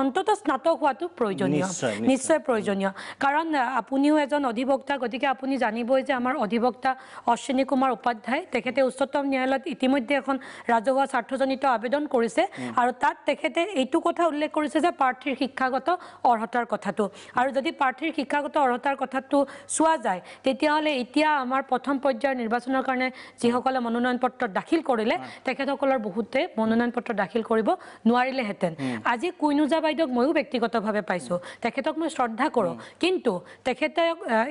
অন্ততঃ স্নাতক হোৱাটো প্ৰয়োজনীয় নিশ্চয় প্ৰয়োজনীয় কাৰণ আপুনিও এজন অধিবক্তা গতিকে আপুনি জানিবই যে আমাৰ অধিবক্তা অশ্বিনী কুমাৰ উপাধ্যায় তেখেতে উচ্চতম ন্যায়ালয়ত ইতিমধ্যে এখন ৰাজহুৱা স্বাৰ্থজনিত আবেদন কৰিছে আৰু তাত তেখেতে এইটো কথা উল্লেখ কৰিছে যে প্ৰাৰ্থীৰ শিক্ষাগত অৰ্হতাৰ কথাটো আৰু যদি প্ৰাৰ্থীৰ শিক্ষাগত অৰ্হতাৰ কথাটো চোৱা যায় তেতিয়াহ'লে এতিয়া আমাৰ প্ৰথম পৰ্যায়ৰ নিৰ্বাচনৰ কাৰণে যিসকলে মনোনয়ন পত্ৰ দাখিল কৰিলে তেখেতসকলৰ বহুতে মনোনয়ন পত্ৰ দাখিল কৰিব নোৱাৰিলেহেঁতেন আজি কুইনুজা বাইদেউক ময়ো ব্যক্তিগতভাৱে পাইছোঁ তেখেতক মই শ্ৰদ্ধা কৰোঁ কিন্তু তেখেতে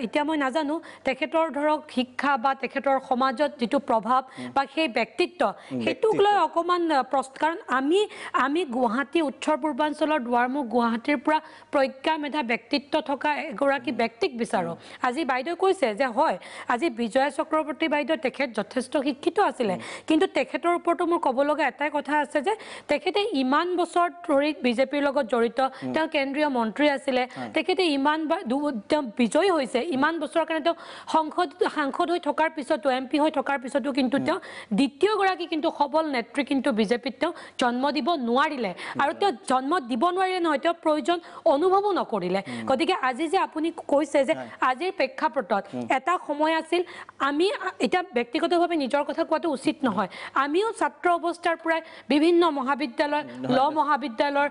এতিয়া মই নাজানো তেখেতৰ ধৰক শিক্ষা বা তেখেতৰ সমাজত যিটো প্ৰভাৱ বা সেই ব্যক্তি ব্যক্তিত্ব সেইটোক লৈ অকণমান প্ৰশ্ন কাৰণ আমি আমি গুৱাহাটী উত্তৰ পূৰ্বাঞ্চলৰ দুৱাৰমুখ গুৱাহাটীৰ পৰা প্ৰজ্ঞা মেধা ব্যক্তিত্ব থকা এগৰাকী ব্যক্তিক বিচাৰোঁ আজি বাইদেউ কৈছে যে হয় আজি বিজয়া চক্ৰৱৰ্তী বাইদেউ তেখেত যথেষ্ট শিক্ষিত আছিলে কিন্তু তেখেতৰ ওপৰতো মোৰ ক'ব লগা এটাই কথা আছে যে তেখেতে ইমান বছৰ ধৰি বিজেপিৰ লগত জড়িত তেওঁ কেন্দ্ৰীয় মন্ত্ৰী আছিলে তেখেতে ইমান তেওঁ বিজয়ী হৈছে ইমান বছৰৰ কাৰণে তেওঁ সংসদ সাংসদ হৈ থকাৰ পিছতো এম পি হৈ থকাৰ পিছতো কিন্তু তেওঁ দ্বিতীয় দুয়োগৰাকী কিন্তু সবল নেত্ৰী কিন্তু বিজেপিত তেওঁ জন্ম দিব নোৱাৰিলে আৰু তেওঁ জন্ম দিব নোৱাৰিলে নহয় তেওঁ প্ৰয়োজন অনুভৱো নকৰিলে গতিকে আজি যে আপুনি কৈছে যে আজিৰ প্ৰেক্ষাপটত এটা সময় আছিল আমি এতিয়া ব্যক্তিগতভাৱে নিজৰ কথা কোৱাটো উচিত নহয় আমিও ছাত্ৰ অৱস্থাৰ পৰাই বিভিন্ন মহাবিদ্যালয় ল মহাবিদ্যালয়ৰ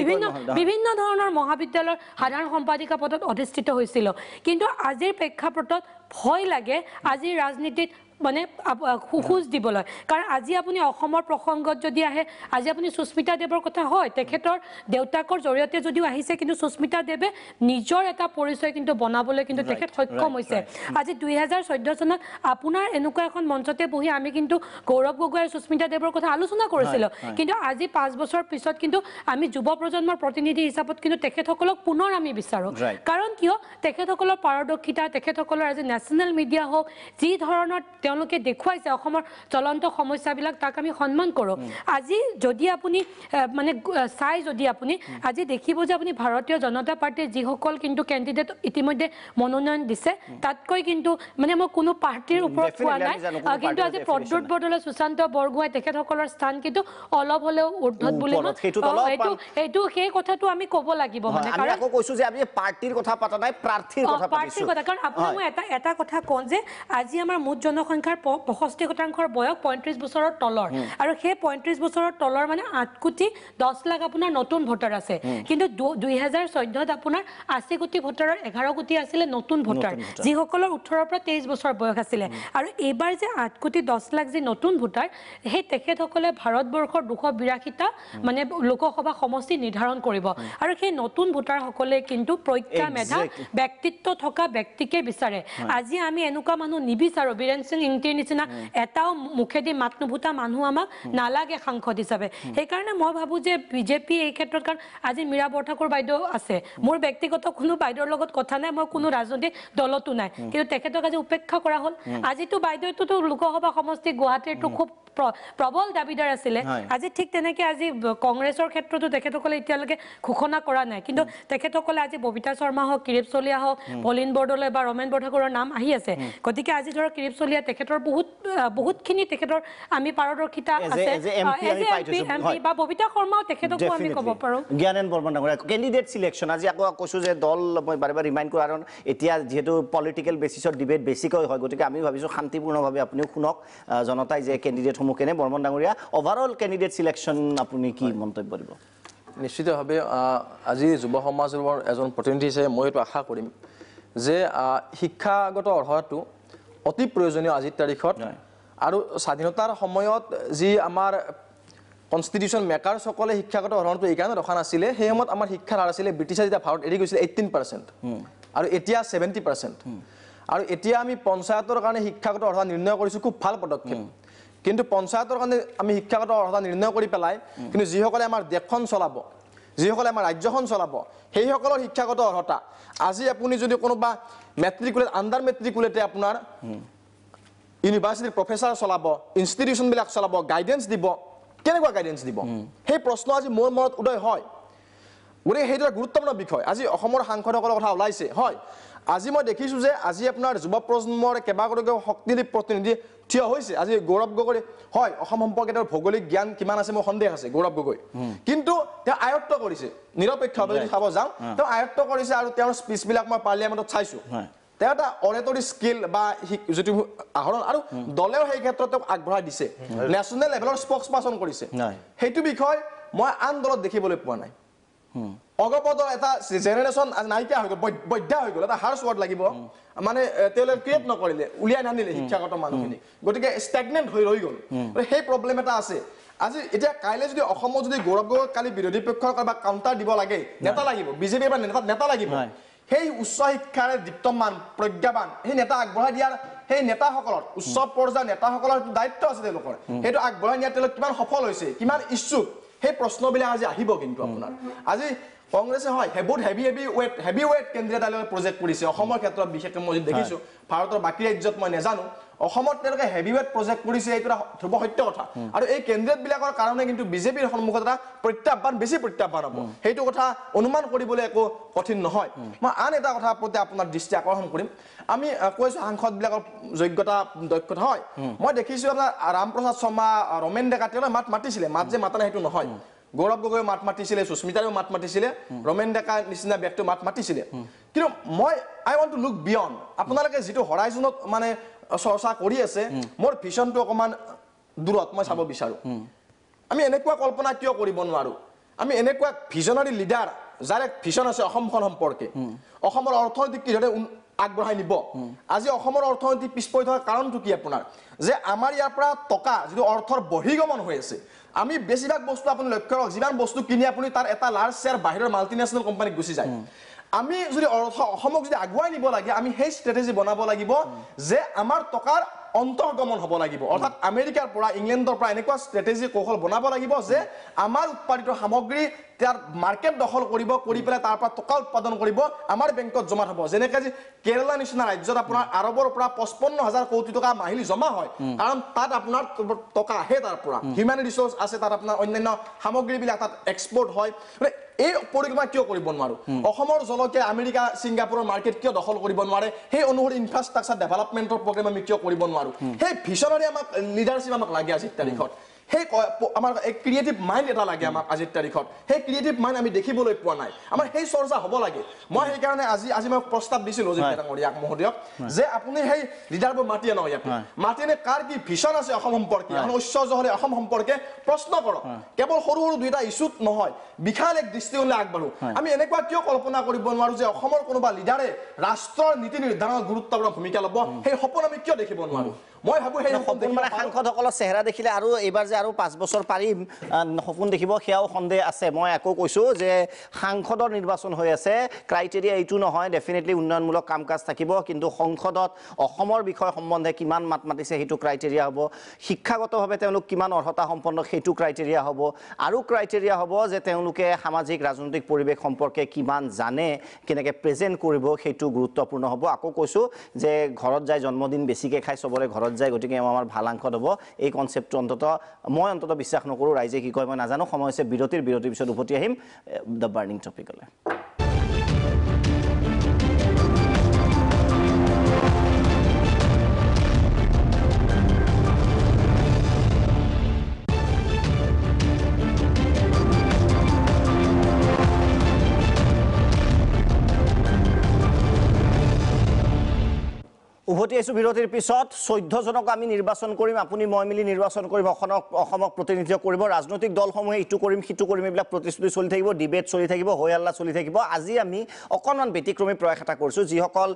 বিভিন্ন বিভিন্ন ধৰণৰ মহাবিদ্যালয়ৰ সাধাৰণ সম্পাদিকা পদত অধিষ্ঠিত হৈছিলোঁ কিন্তু আজিৰ প্ৰেক্ষাপটত ভয় লাগে আজিৰ ৰাজনীতিত মানে সুখোজ দিবলৈ কাৰণ আজি আপুনি অসমৰ প্ৰসংগত যদি আহে আজি আপুনি সুস্মিতা দেৱৰ কথা হয় তেখেতৰ দেউতাকৰ জৰিয়তে যদিও আহিছে কিন্তু সুস্মিতা দেৱে নিজৰ এটা পৰিচয় কিন্তু বনাবলৈ কিন্তু তেখেত সক্ষম হৈছে আজি দুই হাজাৰ চৈধ্য চনত আপোনাৰ এনেকুৱা এখন মঞ্চতে বহি আমি কিন্তু গৌৰৱ গগৈ আৰু সুস্মিতা দেৱৰ কথা আলোচনা কৰিছিলোঁ কিন্তু আজি পাঁচ বছৰ পিছত কিন্তু আমি যুৱ প্ৰজন্মৰ প্ৰতিনিধি হিচাপত কিন্তু তেখেতসকলক পুনৰ আমি বিচাৰোঁ কাৰণ কিয় তেখেতসকলৰ পাৰদৰ্শিতা তেখেতসকলৰ আজি নেশ্যনেল মিডিয়া হওক যি ধৰণৰ তেওঁলোকে দেখুৱাইছে অসমৰ চলন্ত সমস্যাবিলাক তাক আমি সন্মান কৰোঁ আজি যদি আপুনি মানে চাই যদি আপুনি আজি দেখিব যে আপুনি ভাৰতীয় জনতা পাৰ্টীৰ যিসকল কিন্তু কেণ্ডিডেট ইতিমধ্যে মনোনয়ন দিছে তাতকৈ কিন্তু মানে মই কোনো পাৰ্টীৰ ওপৰত কোৱা নাই কিন্তু আজি প্ৰদ্যুত বৰদলৈ সুশান্ত বৰগোহাঁই তেখেতসকলৰ স্থান কিন্তু অলপ হ'লেও উৰ্ধত বুলি এইটো এইটো সেই কথাটো আমি ক'ব লাগিব মানে কাৰণ আপোনাক মই এটা এটা কথা কওঁ যে আজি আমাৰ মুঠ জনসংখ্যা জনসংখ্যাৰ পঁষষ্ঠি শতাংশৰ বয়স পঁয়ত্ৰিছ বছৰৰ তলৰ আৰু সেই পঁয়ত্ৰিছ বছৰৰ তলৰ মানে আঠ কোটি দহ লাখ আপোনাৰ নতুন ভোটাৰ আছে কিন্তু দুহেজাৰ চৈধ্যত আপোনাৰ আশী কোটি ভোটাৰৰ এঘাৰ কোটি আছিলে নতুন ভোটাৰ যিসকলৰ ওঠৰৰ পৰা তেইছ বছৰ বয়স আছিলে আৰু এইবাৰ যে আঠ কোটি দহ লাখ যি নতুন ভোটাৰ সেই তেখেতসকলে ভাৰতবৰ্ষৰ দুশ বিৰাশীটা মানে লোকসভা সমষ্টি নিৰ্ধাৰণ কৰিব আৰু সেই নতুন ভোটাৰসকলে কিন্তু প্ৰজ্ঞা মেধা ব্যক্তিত্ব থকা ব্যক্তিকে বিচাৰে আজি আমি এনেকুৱা মানুহ নিবিচাৰোঁ বীৰেণ সিং ইংগিত নিচিন এটাও মুখেদি মাত নুভুতা মানুহ আমাক নালাগে সাংসদ হিচাপে সেইকাৰণে মই ভাবোঁ যে বিজেপি এই ক্ষেত্ৰত কাৰণ আজি মীৰা বৰঠাকুৰ বাইদেউ আছে মোৰ ব্যক্তিগত কোনো বাইদেউৰ লগত কথা নাই মই কোনো ৰাজনৈতিক দলতো নাই কিন্তু তেখেতক আজি উপেক্ষা কৰা হ'ল আজিতো বাইদেউটোতো লোকসভা সমষ্টি গুৱাহাটীৰটো খুব প্ৰবল দাবীদাৰ আছিলে আজি ঠিক তেনেকে আজি কংগ্ৰেছৰ ক্ষেত্ৰতো তেখেতসকলে এতিয়ালৈকে ঘোষণা কৰা নাই কিন্তু তেখেতসকলে আজি ববিতা শৰ্মা হওক কিৰীপ চলিয়া হওক পলিন বৰদলৈ বা ৰমেন বৰঠাকুৰৰ নাম আহি আছে গতিকে আজি ধৰক কিৰীপ চলিয়া তেখেতৰ বহুত বহুতখিনি তেখেতৰ আমি পাৰদৰ্শিতা আছে বা ববিতা শৰ্মাও তেখেতকো আমি ক'ব পাৰোঁ জ্ঞানেন বৰ্মন ডাঙৰীয়া কেণ্ডিডেট চিলেকশ্যন আজি আকৌ কৈছোঁ যে দল মই বাৰে বাৰে ৰিমাইণ্ড কৰোঁ কাৰণ এতিয়া যিহেতু পলিটিকেল বেচিছত ডিবেট বেছিকৈ হয় গতিকে আমি ভাবিছোঁ শান্তিপূৰ্ণভাৱে আপুনিও শুনক জনতাই যে কেণ্ডিডেট সন্মুখীন বৰ্মন ডাঙৰীয়া অভাৰঅল কেণ্ডিডেট ছিলেকশ্যন আপুনি কি মন্তব্য দিব নিশ্চিতভাৱে আজি যুৱ সমাজৰ এজন প্ৰতিনিধি হিচাপে মই এইটো আশা কৰিম যে শিক্ষাগত অৰ্হতাটো অতি প্ৰয়োজনীয় আজিৰ তাৰিখত আৰু স্বাধীনতাৰ সময়ত যি আমাৰ কনষ্টিটিউচন মেকাৰসকলে শিক্ষাগত অৰ্হনটো এইকাৰণে ৰখা নাছিলে সেই সময়ত আমাৰ শিক্ষাৰ হাৰ আছিলে ব্ৰিটিছে যেতিয়া ভাৰত এৰি গৈছিলে এইটিন পাৰ্চেণ্ট আৰু এতিয়া ছেভেণ্টি পাৰ্চেণ্ট আৰু এতিয়া আমি পঞ্চায়তৰ কাৰণে শিক্ষাগত অৰ্হা নিৰ্ণয় কৰিছোঁ খুব ভাল পদক্ষেপ কিন্তু পঞ্চায়তৰ কাৰণে আমি শিক্ষাগত অৰ্হতা নিৰ্ণয় কৰি পেলাই কিন্তু যিসকলে আমাৰ দেশখন চলাব যিসকলে আমাৰ ৰাজ্যখন চলাব সেইসকলৰ শিক্ষাগত অৰ্হতা আজি আপুনি যদি কোনোবা মেট্ৰিকুলেট আণ্ডাৰ মেট্ৰিকুলেটে আপোনাৰ ইউনিভাৰ্চিটিৰ প্ৰফেচাৰ চলাব ইনষ্টিটিউচনবিলাক চলাব গাইডেঞ্চ দিব কেনেকুৱা গাইডেঞ্চ দিব সেই প্ৰশ্ন আজি মোৰ মনত উদয় হয় গতিকে সেইটো এটা গুৰুত্বপূৰ্ণ বিষয় আজি অসমৰ সাংসদসকলৰ কথা ওলাইছে হয় আজি মই দেখিছোঁ যে আজি আপোনাৰ যুৱ প্ৰজন্মৰ কেইবাগৰাকীও শক্তিদীপ প্ৰতিনিধি থিয় হৈছে আজি গৌৰৱ গগৈ হয় অসম সম্পৰ্কে তেওঁৰ ভৌগোলিক জ্ঞান কিমান আছে মোৰ সন্দেহ আছে গৌৰৱ গগৈ কিন্তু তেওঁ আয়ত্ব কৰিছে নিৰপেক্ষভাৱে যদি চাব যাওঁ তেওঁ আয়ত্ব কৰিছে আৰু তেওঁৰ স্পীচবিলাক মই পাৰ্লিয়ামেণ্টত চাইছোঁ তেওঁ এটা অৰেটৰি স্কিল বা যিটো আহৰণ আৰু দলেও সেই ক্ষেত্ৰত তেওঁক আগবঢ়াই দিছে নেশ্যনেল লেভেলৰ স্পক্স পাৰ্চন কৰিছে সেইটো বিষয় মই আন দলত দেখিবলৈ পোৱা নাই অগপদৰ এটা জেনেৰেশ্যন নাইকিয়া হৈ গ'ল বৈদ্যা হৈ গ'ল এটা হাৰ্চ ৱৰ্ড লাগিব মানে তেওঁলোকে ক্ৰিয়েট নকৰিলে উলিয়াই নানিলে শিক্ষাগত মানুহখিনি গতিকে ষ্টেগনেণ্ট হৈ ৰৈ গ'ল সেই প্ৰব্লেম এটা আছে আজি এতিয়া কাইলৈ যদি অসমত যদি গৌৰৱ গগৈ কালি বিৰোধী পক্ষৰ কাৰোবাক কাউণ্টাৰ দিব লাগে নেতা লাগিব বিজেপিৰ পৰা নেতা নেতা লাগিব সেই উচ্চ শিক্ষাৰে দীপ্তমান প্ৰজ্ঞাবান সেই নেতা আগবঢ়াই দিয়াৰ সেই নেতাসকলৰ উচ্চ পৰ্যায়ৰ নেতাসকলৰ সেইটো দায়িত্ব আছে তেওঁলোকৰ সেইটো আগবঢ়াই নিয়াত তেওঁলোক কিমান সফল হৈছে কিমান ইচ্ছুক সেই প্ৰশ্নবিলাক আজি আহিব কিন্তু আপোনাৰ আজি কংগ্ৰেছে হয় হেবুট heavy heavy weight heavy weight কেন্দ্ৰীয় দলে প্ৰজেক্ট কৰিছে অসমৰ ক্ষেত্ৰত বিশেষকৈ মই দেখিছোঁ ভাৰতৰ বাকী ৰাজ্যত মই নেজানো অসমত তেওঁলোকে হেভি ৱেট প্ৰজেক্ট কৰিছে এইটো এটা ধ্ৰুৱ সত্য কথা আৰু এই কেন্দ্ৰীয় বিলাকৰ কাৰণে কিন্তু বিজেপিৰ সন্মুখত এটা প্ৰত্যাহ্বান বেছি প্ৰত্যাহ্বান হ'ব সেইটো কথা অনুমান কৰিবলৈ একো কঠিন নহয় মই আন এটা কথাৰ প্ৰতি আপোনাৰ দৃষ্টি আকৰ্ষণ কৰিম আমি কৈছোঁ সাংসদবিলাকৰ যোগ্যতা দক্ষতা হয় মই দেখিছো আপোনাৰ ৰাম প্ৰসাদ শৰ্মা ৰমেন ডেকা তেওঁলোকে মাত মাতিছিলে মাত যে মাতা সেইটো নহয় গৌৰৱ গগৈ মাত মাতিছিলে সুস্মিতাৰেও মাত মাতিছিলে ৰমেন ডেকা নিচিনা ব্যক্তিও মাত মাতিছিলে কিন্তু মই I want to look beyond আপোনালোকে যিটো হৰাইজনত মানে চৰ্চা কৰি আছে মোৰ ভিছনটো অকণমান দূৰত মই চাব বিচাৰোঁ আমি এনেকুৱা কল্পনা কিয় কৰিব নোৱাৰোঁ আমি এনেকুৱা ভিজনাৰী লিডাৰ যাৰ এক ভিছন আছে অসমখন সম্পৰ্কে অসমৰ অৰ্থনৈতিক কিদৰে আগবঢ়াই নিব আজি অসমৰ অৰ্থনীতি পিছ পৰি থকা কাৰণটো কি আপোনাৰ যে আমাৰ ইয়াৰ পৰা টকা যিটো অৰ্থৰ বহিগমন হৈ আছে আমি বেছিভাগ বস্তু আপুনি লক্ষ্য কৰক যিমান বস্তু কিনি আপুনি তাৰ এটা লাৰ্জ শ্বেয়াৰ বাহিৰৰ মাল্টিনেশ্যনেল কোম্পানীত গুচি যায় আমি যদি অৰ্থ অসমক যদি আগুৱাই নিব লাগে আমি সেই ষ্ট্ৰেটেজি বনাব লাগিব যে আমাৰ টকাৰ অন্তৰ্গমন হ'ব লাগিব অৰ্থাৎ আমেৰিকাৰ পৰা ইংলেণ্ডৰ পৰা এনেকুৱা ষ্ট্ৰেটেজি কৌশল বনাব লাগিব যে আমাৰ উৎপাদিত সামগ্ৰী তাৰ মাৰ্কেট দখল কৰিব কৰি পেলাই তাৰ পৰা টকা উৎপাদন কৰিব আমাৰ বেংকত জমা থ'ব যেনেকে যে কেৰালা নিচিনা ৰাজ্যত আপোনাৰ আৰবৰ পৰা পঁচপন্ন হাজাৰ কোটি টকা মাহিলি জমা হয় কাৰণ তাত আপোনাৰ টকা আহে তাৰ পৰা হিউমেন ৰিচৰ্চ আছে তাত আপোনাৰ অন্যান্য সামগ্ৰীবিলাক তাত এক্সপৰ্ট হয় এই পৰিক্ৰমা কিয় কৰিব নোৱাৰো অসমৰ জলকে আমেৰিকা ছিংগাপুৰৰ মাৰ্কেট কিয় দখল কৰিব নোৱাৰে সেই অনুসৰি ইনফ্ৰাষ্ট্ৰাকচাৰ ডেভেলপমেণ্টৰ প্ৰগ্ৰেম আমি কিয় কৰিব নোৱাৰোঁ আৰু সেই ভিছনাৰী আমাক লিডাৰশ্বিপ আমাক লাগে আজিৰ তাৰিখত সেই আমাৰ এক ক্ৰিয়েটিভ মাইণ্ড এটা লাগে আমাক আজিৰ তাৰিখত সেই ক্ৰিয়েটিভ মাইণ্ড আমি দেখিবলৈ পোৱা নাই আমাৰ সেই চৰ্চা হ'ব লাগে মই সেইকাৰণে আজি আজি মই প্ৰস্তাৱ দিছিলোঁ অজিত ডাঙৰীয়াক মহোদয়ক যে আপুনি সেই লিডাৰবোৰ মাতি আনক ইয়াত মাতি আনি কাৰ কি ভিছন আছে অসম সম্পৰ্কে ঐশ্য অসম সম্পৰ্কে প্ৰশ্ন কৰক কেৱল সৰু সৰু দুয়োটা ইছ্যুত নহয় বিশাল এক দৃষ্টিকোণলৈ আগবাঢ়ো আমি এনেকুৱা কিয় কল্পনা কৰিব নোৱাৰোঁ যে অসমৰ কোনোবা লিডাৰে ৰাষ্ট্ৰৰ নীতি নিৰ্ধাৰণত গুৰুত্বপূৰ্ণ ভূমিকা ল'ব সেই সপোন আমি কিয় দেখিব নোৱাৰোঁ মই ভাবোঁ সেই সাংসদসকলৰ চেহেৰা দেখিলে আৰু এইবাৰ যে আৰু পাঁচ বছৰ পাৰিম সপোন দেখিব সেয়াও সন্দেহ আছে মই আকৌ কৈছোঁ যে সাংসদৰ নিৰ্বাচন হৈ আছে ক্ৰাইটেৰিয়া এইটো নহয় ডেফিনেটলি উন্নয়নমূলক কাম কাজ থাকিব কিন্তু সংসদত অসমৰ বিষয় সম্বন্ধে কিমান মাত মাতিছে সেইটো ক্ৰাইটেৰিয়া হ'ব শিক্ষাগতভাৱে তেওঁলোক কিমান অৰ্হতা সম্পন্ন সেইটো ক্ৰাইটেৰিয়া হ'ব আৰু ক্ৰাইটেৰিয়া হ'ব যে তেওঁলোকে সামাজিক ৰাজনৈতিক পৰিৱেশ সম্পৰ্কে কিমান জানে কেনেকৈ প্ৰেজেণ্ট কৰিব সেইটো গুৰুত্বপূৰ্ণ হ'ব আকৌ কৈছোঁ যে ঘৰত যায় জন্মদিন বেছিকৈ খাই চবৰে ঘৰত যায় গতিকে আমাৰ ভাল অংশত হ'ব এই কনচেপ্টটো অন্ততঃ মই অন্তত বিশ্বাস নকৰোঁ ৰাইজে কি কয় মই নাজানো সময় হৈছে বিৰতিৰ বিৰতিৰ পিছত উভতি আহিম দ্য বাৰ্ণিং টপিকলৈ উভতি আহিছোঁ বিৰতিৰ পিছত চৈধ্যজনক আমি নিৰ্বাচন কৰিম আপুনি মই মিলি নিৰ্বাচন কৰিম অসমক অসমক প্ৰতিনিধিত্ব কৰিব ৰাজনৈতিক দলসমূহে ইটো কৰিম সিটো কৰিম এইবিলাক প্ৰতিশ্ৰুতি চলি থাকিব ডিবেট চলি থাকিব হৈ আল্লাহ চলি থাকিব আজি আমি অকণমান ব্যতিক্ৰমী প্ৰয়াস এটা কৰিছোঁ যিসকল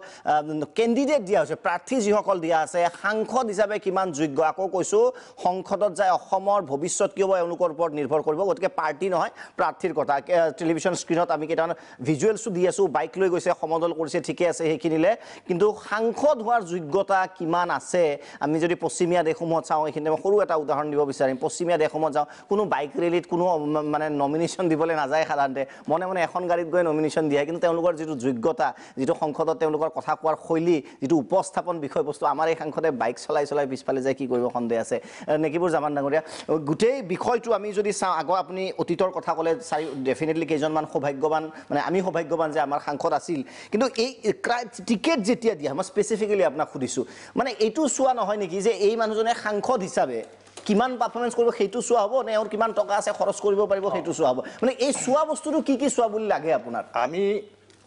কেণ্ডিডেট দিয়া হৈছে প্ৰাৰ্থী যিসকল দিয়া আছে সাংসদ হিচাপে কিমান যোগ্য আকৌ কৈছোঁ সংসদত যায় অসমৰ ভৱিষ্যত কি হ'ব এওঁলোকৰ ওপৰত নিৰ্ভৰ কৰিব গতিকে পাৰ্টি নহয় প্ৰাৰ্থীৰ কথা টেলিভিশ্যন স্ক্ৰীণত আমি কেইটামান ভিজুৱেলছো দি আছোঁ বাইক লৈ গৈছে সমদল কৰিছে ঠিকে আছে সেইখিনিলে কিন্তু সাংসদ হোৱাৰ যোগ্য যোগ্যতা কিমান আছে আমি যদি পশ্চিমীয়া দেশসমূহত চাওঁ এইখিনি মই সৰু এটা উদাহৰণ দিব বিচাৰিম পশ্চিমীয়া দেশসমূহত যাওঁ কোনো বাইক ৰেলীত কোনো মানে নমিনেশ্যন দিবলৈ নাযায় সাধাৰণতে মনে মনে এখন গাড়ীত গৈ নমিনেশ্যন দিয়ে কিন্তু তেওঁলোকৰ যিটো যোগ্যতা যিটো সংসদত তেওঁলোকৰ কথা কোৱাৰ শৈলী যিটো উপস্থাপন বিষয়বস্তু আমাৰ এই সাংসদে বাইক চলাই চলাই পিছফালে যায় কি কৰিব সন্দেহ আছে নেকিবোৰ জামান ডাঙৰীয়া গোটেই বিষয়টো আমি যদি চাওঁ আগৰ আপুনি অতীতৰ কথা ক'লে চাৰি ডেফিনেটলি কেইজনমান সৌভাগ্যৱান মানে আমি সৌভাগ্যৱান যে আমাৰ সাংসদ আছিল কিন্তু এই টিকেট যেতিয়া দিয়া মই স্পেচিফিকেলি আপোনাক সুধিছোঁ মানে এইটো চোৱা নহয় নেকি যে এই মানুহজনে সাংসদ হিচাপে কিমান পাৰফৰ্মেঞ্চ কৰিব সেইটো চোৱা হ'ব নে এওঁৰ কিমান টকা আছে খৰচ কৰিব পাৰিব সেইটো চোৱা হ'ব মানে এই চোৱা বস্তুটো কি কি চোৱা বুলি লাগে আপোনাক আমি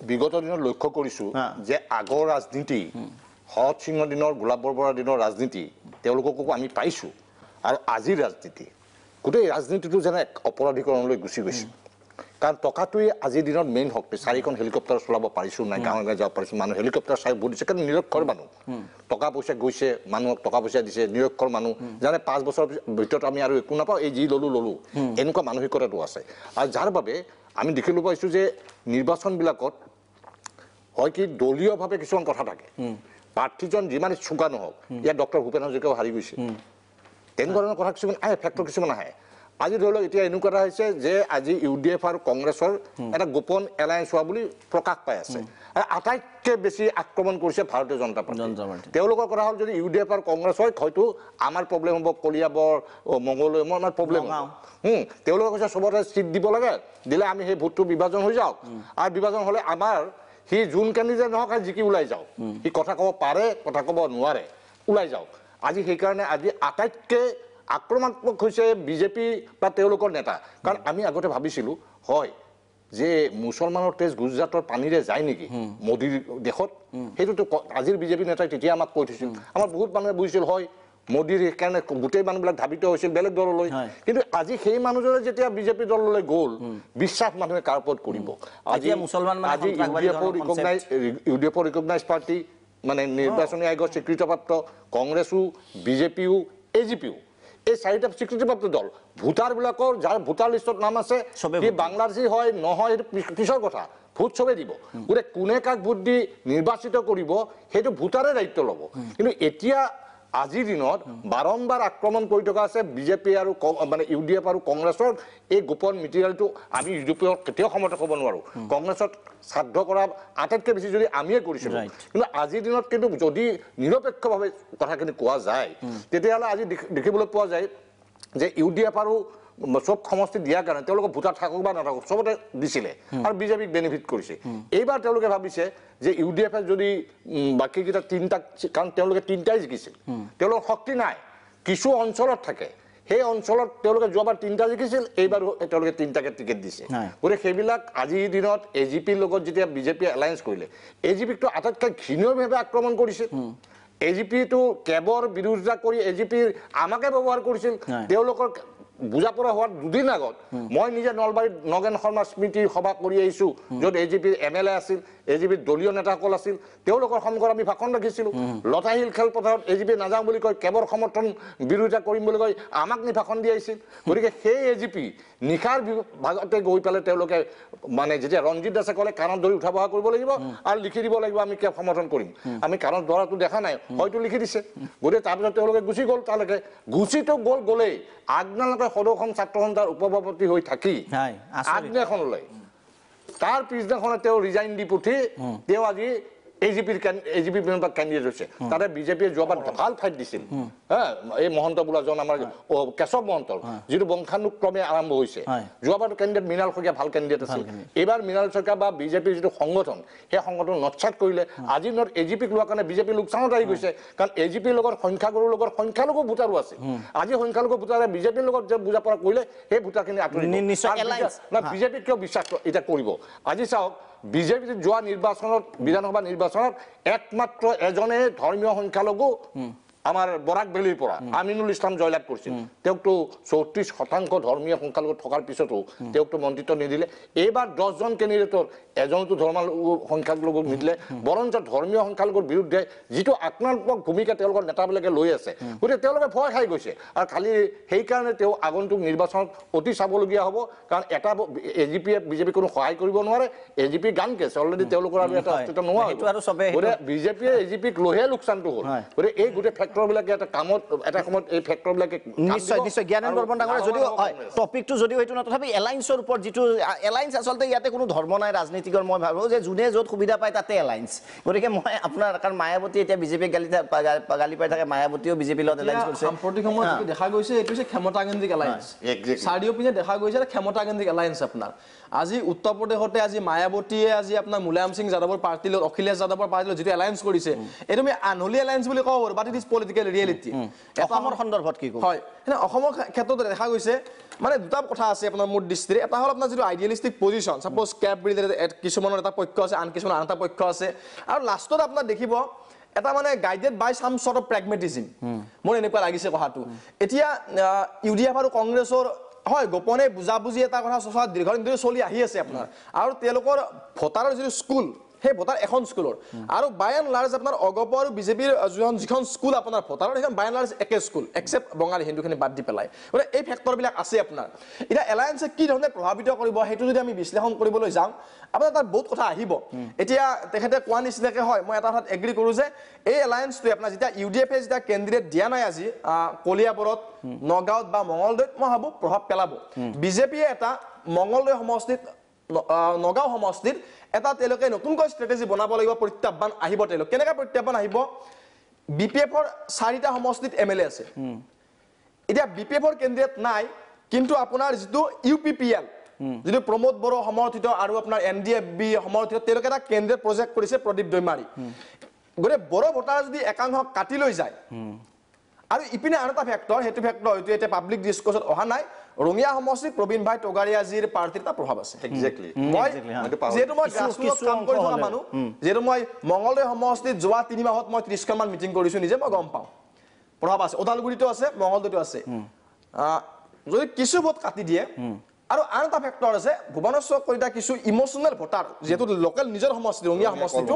বিগত দিনত লক্ষ্য কৰিছোঁ যে আগৰ ৰাজনীতি শৰৎ সিঙৰ দিনৰ গোলাপ বৰবৰাৰ দিনৰ ৰাজনীতি তেওঁলোককো আমি পাইছোঁ আৰু আজিৰ ৰাজনীতি গোটেই ৰাজনীতিটো যেনে অপৰাধীকৰণলৈ গুচি গৈছোঁ কাৰণ টকাটোৱে আজিৰ দিনত মেইন শক্তি চাৰিখন হেলিকপ্টাৰ চলাব পাৰিছোঁ নাই গাঁৱে গাঁৱে যাব পাৰিছোঁ মানুহ হেলিকপ্টাৰ চাই বহুত দিছে কাৰণ নিৰক্ষৰ মানুহ টকা পইচা গৈছে মানুহক টকা পইচা দিছে নিৰক্ষৰ মানুহ জানে পাঁচ বছৰ ভিতৰত আমি আৰু একো নাপাওঁ এই যি ল'লোঁ ল'লোঁ এনেকুৱা মানসিকতাটো আছে আৰু যাৰ বাবে আমি দেখিবলৈ পাইছোঁ যে নিৰ্বাচনবিলাকত হয় কি দলীয়ভাৱে কিছুমান কথা থাকে প্ৰাৰ্থীজন যিমানে চোকা নহওক ইয়াত ডক্টৰ ভূপেন হাজৰিকাও হাৰি গৈছে তেনেধৰণৰ কথা কিছুমান আহে ফেক্টৰ কিছুমান আহে আজি ধৰি লওক এতিয়া এনেকুৱা এটা হৈছে যে আজি ইউ ডি এফ আৰু কংগ্ৰেছৰ এটা গোপন এলায়েঞ্চ হোৱা বুলি প্ৰকাশ পাই আছে আৰু আটাইতকৈ বেছি আক্ৰমণ কৰিছে ভাৰতীয় জনতা পাৰ্টি তেওঁলোকৰ কথা হ'ল যদি ইউ ডি এফ আৰু কংগ্ৰেছ হয় হয়তো আমাৰ প্ৰব্লেম হ'ব কলিয়াবৰ মই আমাৰ প্ৰব্লেম হওঁ তেওঁলোকে কৈছে চবতে চিট দিব লাগে দিলে আমি সেই ভোটটো বিভাজন হৈ যাওঁ আৰু বিভাজন হ'লে আমাৰ সি যোন কেনে যে নহওক জিকি ওলাই যাওঁ সি কথা ক'ব পাৰে কথা ক'ব নোৱাৰে ওলাই যাওক আজি সেইকাৰণে আজি আটাইতকৈ আক্ৰমণাত্মক হৈছে বিজেপি বা তেওঁলোকৰ নেতা কাৰণ আমি আগতে ভাবিছিলোঁ হয় যে মুছলমানৰ তেজ গুজৰাটৰ পানীৰে যায় নেকি মোদীৰ দেশত সেইটোতো আজিৰ বিজেপি নেতাই তেতিয়া আমাক কৈ থৈছিল আমাৰ বহুত মানুহে বুজিছিল হয় মোদীৰ সেইকাৰণে গোটেই মানুহবিলাক ধাবিত হৈছিল বেলেগ দললৈ কিন্তু আজি সেই মানুহজনে যেতিয়া বিজেপি দললৈ গ'ল বিশ্বাস মানুহে কাৰ ওপৰত কৰিব আজি মুছলমান আজি ইউ ডি এফৰ ৰিকগনাইজ পাৰ্টি মানে নিৰ্বাচনী আয়োগৰ স্বীকৃতপ্ৰাপ্ত কংগ্ৰেছো বিজেপিও এ জি পিও এই চাৰিটা স্বীকৃতিপ্ৰাপ্ত দল ভোটাৰবিলাকৰ যাৰ ভোটাৰ লিষ্টত নাম আছে সি বাংলাদেশী হয় নহয় সেইটো পিছৰ কথা ভোট চবে দিব গতিকে কোনে কাক ভোট দি নিৰ্বাচিত কৰিব সেইটো ভোটাৰে দায়িত্ব ল'ব কিন্তু এতিয়া আজিৰ দিনত বাৰম্বাৰ আক্ৰমণ কৰি থকা আছে বিজেপি আৰু মানে ইউ ডি এফ আৰু কংগ্ৰেছৰ এই গোপন মেটেৰিয়েলটো আমি ইউ ডি পি এফক কেতিয়াও সমৰ্থন কৰিব নোৱাৰোঁ কংগ্ৰেছত শ্ৰাদ্ধ কৰা আটাইতকৈ বেছি যদি আমিয়ে কৰিছিলোঁ কিন্তু আজিৰ দিনত কিন্তু যদি নিৰপেক্ষভাৱে কথাখিনি কোৱা যায় তেতিয়াহ'লে আজি দেখিবলৈ পোৱা যায় যে ইউ ডি এফ আৰু সব সমষ্টি কাৰণে তেওঁলোকে ভোটাৰ থাকুক বা নাথাক চবতে দিছিলে আৰু বিজেপিক বেনিফিট কৰিছে এইবাৰ তেওঁলোকে ভাবিছে যে ইউ ডি এফে যদি বাকিকিটা কাৰণ তেওঁলোকে তিনিটাই জিকিছিল তেওঁলোকৰ শক্তি নাই কিছু অঞ্চলত থাকে সেই অঞ্চলত তেওঁলোকে যোৱাবাৰ তিনিটা জিকিছিল তেওঁলোকে তিনিটাকে টিকেট দিছে গতিকে সেইবিলাক আজিৰ দিনত এ জি পিৰ লগত যেতিয়া বিজেপিয়ে এলায়েঞ্চ কৰিলে এ জি পিকটো আটাইতকৈ ঘৃণীয়ভাৱে আক্ৰমণ কৰিছিল এ জি পিটো কেবৰ বিৰোধিতা কৰি এ জি পিৰ আমাকে ব্যৱহাৰ কৰিছিল তেওঁলোকৰ বুজা পৰা হোৱাৰ দুদিন আগত মই নিজে নলবাৰীত নগেন শৰ্মা স্মৃতি সভা কৰি আহিছো য'ত এ জি পিৰ এম এল এ আছিল এ জি পিৰ দলীয় নেতাসকল আছিল তেওঁলোকৰ সংঘত আমি ভাষণ ৰাখিছিলোঁ লতাশিল খেলপথাৰত এ জি পি নাযাওঁ বুলি কয় কেবৰ সমৰ্থন বিৰোধিতা কৰিম বুলি কয় আমাক নি ভাষণ দি আহিছিল গতিকে সেই এ জি পি নিশাৰ ভাগতে গৈ পেলাই তেওঁলোকে মানে যেতিয়া ৰঞ্জিত দাসে ক'লে কাণত ধৰি উঠা বহা কৰিব লাগিব আৰু লিখি দিব লাগিব আমি কেব সমৰ্থন কৰিম আমি কাণত ধৰাটো দেখা নাই হয়তো লিখি দিছে গতিকে তাৰপিছত তেওঁলোকে গুচি গ'ল তালৈকে গুচিটো গ'ল গ'লেই আগদিনালৈকে সদৌ অসম ছাত্ৰ সন্থাৰ উপসভাপতি হৈ থাকি আগদিনাখনলৈ তাৰ পিছদিনাখনে তেওঁ ৰিজাইন দি পঠি তেওঁ আজি এজিপির মেম্বার ক্যান্ডিডেট হয়েছে তারা বিজেপির জবান ভাল ফাইট দিছে হ্যাঁ এই মহন্ত বোলা জন আমার কেশব মহন্ত যেটা বংশানুক্রমে আরম্ভ হয়েছে যাবার ক্যান্ডিডেট মৃণাল শইকীয়া ভাল ক্যান্ডিডেট আছে এবার মৃণাল শইকীয়া বা বিজেপির যেটা সংগঠন সেই সংগঠন নচ্ছেদ করলে আজি নর এজিপিক লওয়ার কারণে বিজেপি লোকসানত আই গেছে কারণ এজিপির লগত সংখ্যাগুরুর লগত সংখ্যালঘু ভোটারও আছে আজি সংখ্যালঘু ভোটারে বিজেপির লগত যে বুঝাপড়া করলে সেই ভোটারখিনি আঁতরি বিজেপি কেউ বিশ্বাস এটা করব আজি চাওক বিজেপিত যোৱা নিৰ্বাচনত বিধানসভা নিৰ্বাচনত একমাত্ৰ এজনে ধৰ্মীয় সংখ্যালঘু আমার বরাক বেলির পড়া আমিনুল ইসলাম জয়লাভ করছিল তেওঁকটো চৌত্রিশ শতাংশ ধর্মীয় সংখ্যালঘু থকার পিছতো তেওঁকটো মন্ত্রিত্ব নিদিলে এইবার দশজন কেনে তোর এজনতো ধর্ম সংখ্যালঘু নিদিলে বরঞ্চ ধর্মীয় সংখ্যালঘুর বিরুদ্ধে যুক্ত আক্রান্তক ভূমিকা নেতাবিলাকে লৈ আছে গতিকে ভয় খাই গৈছে আর খালি সেই কারণে তেও আগন্তুক নির্বাচন অতি চাবলগীয়া হব কারণ এটা এ জি পিয়ে বিজেপি কোনো সহায় করব নয় এ জি পি গান কেছে অলরেডি তেওঁলোকের আমি এটা অস্তিত্ব নোহাই বিজেপিয়ে এ জি পিক লোহে লোকসানটো হল গতি এই গোটে ফেক্টৰবিলাকে এটা কামত এটা সময়ত এই ফেক্টৰবিলাকে নিশ্চয় নিশ্চয় জ্ঞানেন বৰ্মন ডাঙৰীয়া যদিও টপিকটো যদিও সেইটো ন তথাপি এলায়েন্সৰ ওপৰত যিটো এলায়েঞ্চ আচলতে ইয়াতে কোনো ধৰ্ম নাই ৰাজনীতিকৰ মই ভাবোঁ যে যোনে য'ত সুবিধা পায় তাতে এলায়েঞ্চ গতিকে মই আপোনাৰ কাৰণ মায়াৱতী এতিয়া বিজেপিক গালি গালি পাই থাকে মায়াৱতীয়েও বিজেপিৰ লগত এলায়েঞ্চ কৰিছে সাম্প্ৰতিক সময়ত দেখা গৈছে এইটো হৈছে ক্ষমতা কেন্দ্ৰিক এলায়েন্স দেখা গৈছে ক্ষমতা কেন্দ্ৰিক আপোনাৰ আজি উত্তৰ প্ৰদেশতে আজি মায়াৱতীয়ে আজি আপোনাৰ মুলায়ম সিং যাদৱৰ পাৰ্টিলৈ অখিলেশ যাদৱৰ পাৰ্টিলৈ যিটো এলায়েঞ্চ কৰিছে এইটো আমি আনহলি এলায়েন্স বুলি ক'ব but it is political reality অসমৰ সন্দৰ্ভত কি হয় অসমৰ ক্ষেত্ৰত দেখা গৈছে মানে দুটা কথা আছে আপোনাৰ মোৰ দৃষ্টিৰে এটা হ'ল আপোনাৰ যিটো আইডিয়েলিষ্টিক পজিচন চাপ'জ কেপ বুলি কিছুমানৰ এটা পক্ষ আছে আন কিছুমান আন এটা পক্ষ আছে আৰু লাষ্টত আপোনাৰ দেখিব এটা মানে গাইডেড বাই চাম চৰ্ট অফ প্ৰেগমেটিজিম মোৰ এনেকুৱা লাগিছে কথাটো এতিয়া ইউ ডি এফ আৰু কংগ্ৰেছৰ হয় গোপনে বুজাবুজি এটা কথা চলি আহি আছে আপোনাৰ আৰু তেওঁলোকৰ ভোটাৰৰ যিটো স্কুল সেই ভোটাৰ এখন স্কুলৰ আৰু আৰ বায়ান লাৰ্জ আপোনাৰ অগপ আর বিজেপির যখন স্কুল আপনার ভোটার সেখানে বায়ান লার্জ একে স্কুল এক্সেপ্ট বঙ্গালী হিন্দু বাদ দিয়ে পেলায় মানে এই ফ্যাক্টর আছে আপনার এটা এলায়েন্সে কি ধৰণে প্ৰভাৱিত কৰিব সেইটো যদি আমি বিশ্লেষণ কৰিবলৈ যাও আপোনাৰ তাৰ বহুত কথা আহিব এতিয়া তেখেতে কোৱা নিচিনাকে হয় মই এটা কথা এগ্ৰি কৰো যে এই এলায়েঞ্চটোৱে আপোনাৰ যেতিয়া ইউ ডি ইউডিএফে যেটা কেন্দ্ৰীয় দিয়া নাই আজি কলিয়াবৰত নগাঁৱত বা মঙলদৈত মই ভাবো প্ৰভাৱ পেলাব বিজেপিয়ে এটা মঙলদৈ সমষ্টিত নগাঁও সমষ্টিত এটা তেওঁলোকে নতুনকৈ ষ্ট্ৰেটেজি বনাব লাগিব প্ৰত্যাহ্বান আহিব তেওঁলোক কেনেকৈ প্ৰত্যাহ্বান আহিব বি পি এফৰ চাৰিটা সমষ্টিত এম এল এ আছে এতিয়া বি পি এফৰ কেন্দ্ৰীয়ত নাই কিন্তু আপোনাৰ যিটো ইউ পি পি এল যিটো প্ৰমোদ বড়ো সমৰ্থিত আৰু আপোনাৰ এন ডি এফ বি সমৰ্থিত তেওঁলোকে এটা কেন্দ্ৰীয় প্ৰজেক্ট কৰিছে প্ৰদীপ দৈমাৰী গতিকে বড়ো ভোটাৰ যদি একাংশ কাটি লৈ যায় আৰু ইপিনে আন এটা ফেক্টৰ সেইটো ফেক্টৰ হয়তো এতিয়া পাব্লিক ডিছকাছত অহা নাই রঙিয়া সমষ্টিত প্রবীণ ভাই টগারিয়াজির পার্টির তা প্রভাব আছে যেহেতু কাম করে থাকা মানুষ যেহেতু মানে মঙ্গলদৈ সমষ্টিত যা তিন মাহত মানে ত্রিশখান মিটিং করেছো নিজে মানে গম পাও প্রভাব আছে ওদালগুড়িতেও আছে মঙ্গলদৈতেও আছে যদি কিছু ভোট কাটি দিয়ে আর আর একটা ফ্যাক্টর আছে ভুবনেশ্বর কলিতা কিছু ইমোশনাল ভোটার যেহেতু লোকাল নিজের সমষ্টি রঙিয়া সমষ্টিটো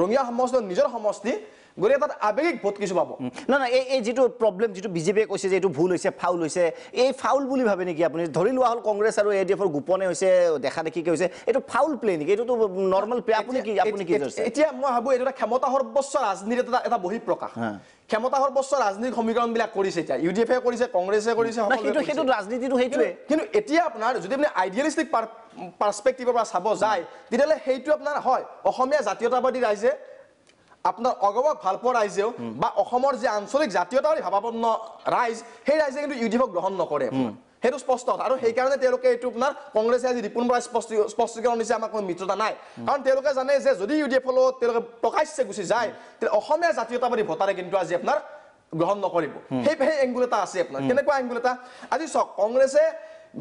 রঙিয়া সমষ্টিত নিজের সমষ্টি গতিকে তাত আবেগিক ভোট কিছু পাব না না এই যিটো প্ৰব্লেম যিটো বিজেপিয়ে কৈছে যে এইটো ভুল হৈছে ফাউল হৈছে এই ফাউল বুলি ভাবে নেকি আপুনি ধৰি লোৱা হ'ল কংগ্ৰেছ আৰু এ ডি এফৰ গোপনে হৈছে দেখা দেখিকৈ হৈছে এইটো ফাউল প্লে নেকি এইটোতো নৰ্মেল প্লে আপুনি কি আপুনি কি এতিয়া মই ভাবো এইটো এটা ক্ষমতা সৰ্বোচ্চ ৰাজনীতিত এটা বহি প্ৰকাশ ক্ষমতা সৰ্বোচ্চ ৰাজনীতিক সমীকৰণবিলাক কৰিছে এতিয়া ইউ ডি এফে কৰিছে কংগ্ৰেছে কৰিছে সেইটো সেইটো ৰাজনীতিটো সেইটোৱে কিন্তু এতিয়া আপোনাৰ যদি আপুনি আইডিয়েলিষ্টিক পাৰ্চপেক্টিভৰ পৰা চাব যায় তেতিয়াহ'লে সেইটো আপোনাৰ হয় অসমীয়া জাতীয়তাবাদী ৰাইজে আপোনাৰ অগৱক ভালপোৱা ৰাইজেও বা অসমৰ যি আঞ্চলিক জাতীয়তাবাদী ভাৱাপন্ন ৰাইজ সেই ৰাইজে কিন্তু এফক গ্ৰহণ নকৰে সেইটো স্পষ্ট আৰু সেইকাৰণে তেওঁলোকে এইটো আপোনাৰ কংগ্ৰেছে আজি ৰিপুণ বৰাই স্পষ্ট স্পষ্টীকৰণ দিছে আমাৰ কোনো মিত্ৰতা নাই কাৰণ তেওঁলোকে জানে যে যদি ইউ ডি এফ লগত তেওঁলোকে প্ৰকাশ্যে গুচি যায় তেতিয়া অসমীয়া জাতীয়তাবাদী ভোটাৰে কিন্তু আজি আপোনাৰ গ্ৰহণ নকৰিব সেই সেই এংগুল এটা আছে আপোনাৰ কেনেকুৱা এংগুল এটা আজি চাওক কংগ্ৰেছে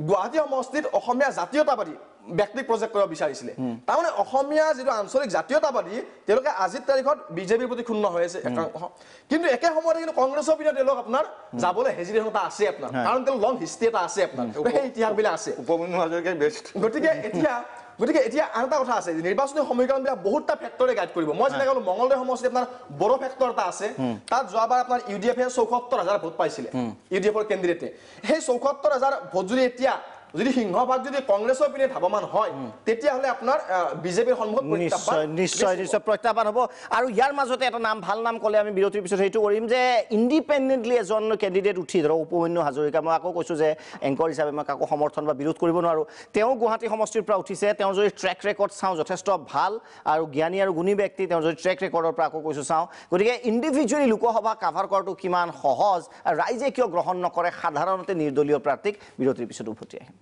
গুৱাহাটী সমষ্টিত অসমীয়া জাতীয়তাবাদী ব্যক্তিক প্ৰজেক্ট কৰিব বিচাৰিছিলে তাৰমানে অসমীয়া যিটো আঞ্চলিক জাতীয়তাবাদী তেওঁলোকে আজিৰ তাৰিখত বিজেপিৰ প্ৰতি ক্ষুণ্ণ হৈ আছে কিন্তু একে সময়তে কিন্তু কংগ্ৰেছৰ পিনে তেওঁলোক আপোনাৰ যাবলৈ হেজিটেশ্যনতা আছে আপোনাৰ কাৰণ তেওঁ লং হিষ্ট্ৰী এটা আছে আপোনাৰ সেই ইতিহাসবিলাক আছে গতিকে এতিয়া গতিকে এতিয়া আন এটা কথা আছে যে নিৰ্বাচনী সমীকৰণবিলাক বহুতটা ফেক্টৰে গাইড কৰিব মই চিন্তা কৰিলো মঙলদৈ সমষ্টি আপোনাৰ বড়ো ফেক্টৰ এটা আছে তাত যোৱাবাৰ আপোনাৰ ইউ ডি এফে চৌসত্তৰ হাজাৰ ভোট পাইছিলে ইউ ডি এফৰ কেন্দ্ৰীয়তে সেই চৌসত্তৰ হাজাৰ ভোট যদি এতিয়া যদি সিংহ ভাগ যদি কংগ্ৰেছৰ পিনে ধাৱমান হয় তেতিয়াহ'লে আপোনাৰ বিজেপিৰ সন্মুখত নিশ্চয় নিশ্চয় প্ৰত্যাহ্বান হ'ব আৰু ইয়াৰ মাজতে এটা নাম ভাল নাম ক'লে আমি বিৰতিৰ পিছত সেইটো কৰিম যে ইণ্ডিপেণ্ডেণ্টলি এজন কেণ্ডিডেট উঠি ধৰক উপমন্যু হাজৰিকা মই আকৌ কৈছোঁ যে এংকৰ হিচাপে মই কাকো সমৰ্থন বা বিৰোধ কৰিব নোৱাৰোঁ তেওঁ গুৱাহাটী সমষ্টিৰ পৰা উঠিছে তেওঁ যদি ট্ৰেক ৰেকৰ্ড চাওঁ যথেষ্ট ভাল আৰু জ্ঞানী আৰু গুণী ব্যক্তি তেওঁ যদি ট্ৰেক ৰেকৰ্ডৰ পৰা আকৌ কৈছোঁ চাওঁ গতিকে ইণ্ডিভিজুৱেলি লোকসভা কাভাৰ কৰাটো কিমান সহজ আৰু ৰাইজে কিয় গ্ৰহণ নকৰে সাধাৰণতে নিৰ্দলীয় প্ৰাৰ্থীক বিৰতিৰ পিছত উভতি আহিম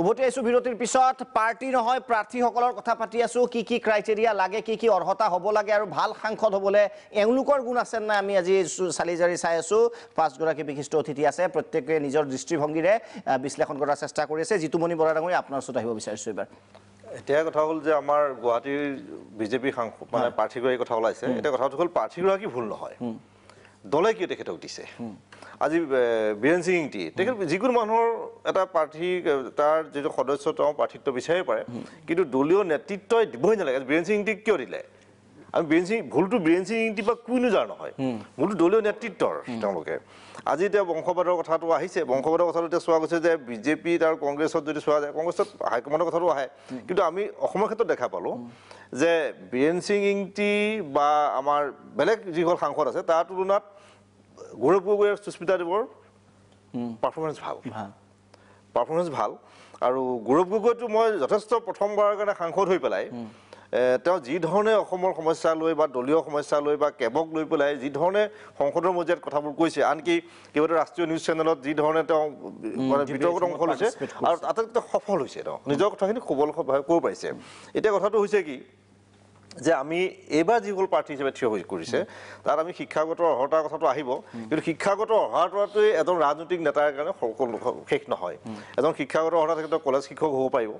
উভতি আছো বিৰতিৰ পিছত প্ৰাৰ্থী নহয় প্ৰাৰ্থীসকলৰ কথা পাতি আছো কি কি ক্ৰাইটেৰিয়া লাগে কি কি অৰ্হতা হ'ব লাগে আৰু ভাল সাংসদ হ'বলৈ এওঁলোকৰ গুণ আছে নাই আমি আজি চালি জাৰি চাই আছো পাঁচগৰাকী বিশিষ্ট অতিথি আছে প্ৰত্যেকে নিজৰ দৃষ্টিভংগীৰে বিশ্লেষণ কৰাৰ চেষ্টা কৰি আছে যিটো মণি বৰা ডাঙৰী আপোনাৰ ওচৰত আহিব বিচাৰিছো এইবাৰ এতিয়া কথা হ'ল যে আমাৰ গুৱাহাটীৰ বিজেপিৰ সাংসদ মানে প্ৰাৰ্থীগৰাকীৰ কথা ওলাইছে এতিয়া কথাটো হ'ল প্ৰাৰ্থীগৰাকী ভুল নহয় দলে কিয় তেখেতক দিছে আজি বীৰেণ সিং টি তেখেত যিকোনো মানুহৰ এটা প্ৰাৰ্থী তাৰ যিটো সদস্য তেওঁ প্ৰাৰ্থিত্ব বিচাৰিব পাৰে কিন্তু দলীয় নেতৃত্বই দিবই নালাগে বীৰেণ সিং টিক কিয় দিলে আমি বীৰেণ সিং ভুলটো বীৰেণ সিং টি বা কুইনো জাৰ নহয় ভুলটো দলীয় নেতৃত্বৰ তেওঁলোকে আজি এতিয়া বংশবাদৰ কথাটো আহিছে বংশবাদৰ কথাটো এতিয়া চোৱা গৈছে যে বিজেপিত আৰু কংগ্ৰেছত যদি চোৱা যায় কংগ্ৰেছত হাইকমাণ্ডৰ কথাটো আহে কিন্তু আমি অসমৰ ক্ষেত্ৰত দেখা পালোঁ যে বীৰেণ সিং ইংটি বা আমাৰ বেলেগ যিসকল সাংসদ আছে তাৰ তুলনাত গৌৰৱ গগৈ সুস্মিতা দেৱৰ পাৰফৰ্মেঞ্চ ভাল পাৰফৰ্মেঞ্চ hmm. ভাল আৰু গৌৰৱ গগৈটো মই যথেষ্ট প্ৰথমবাৰৰ কাৰণে সাংসদ হৈ পেলাই hmm. তেওঁ যিধৰণে অসমৰ সমস্যা লৈ বা দলীয় সমস্যা লৈ বা কেবক লৈ পেলাই যিধৰণে সংসদৰ মজিয়াত কথাবোৰ কৈছে আনকি কেইবাটাও ৰাষ্ট্ৰীয় নিউজ চেনেলত যিধৰণে তেওঁ hmm, মানে বিতৰ্কত অংশ লৈছে আৰু আটাইতকৈ সফল হৈছে তেওঁ নিজৰ কথাখিনি সবল ক'ব পাৰিছে এতিয়া কথাটো হৈছে কি যে আমি এইবাৰ যিসকল প্ৰাৰ্থী হিচাপে থিয় হৈ কৰিছে তাত আমি শিক্ষাগত অৰ্হতাৰ কথাটো আহিব কিন্তু শিক্ষাগত অৰ্হতাটোৱে এজন ৰাজনৈতিক নেতাৰ কাৰণে সকলো শেষ নহয় এজন শিক্ষাগত অৰ্হতা থাকিলে কলেজ শিক্ষক হ'ব পাৰিব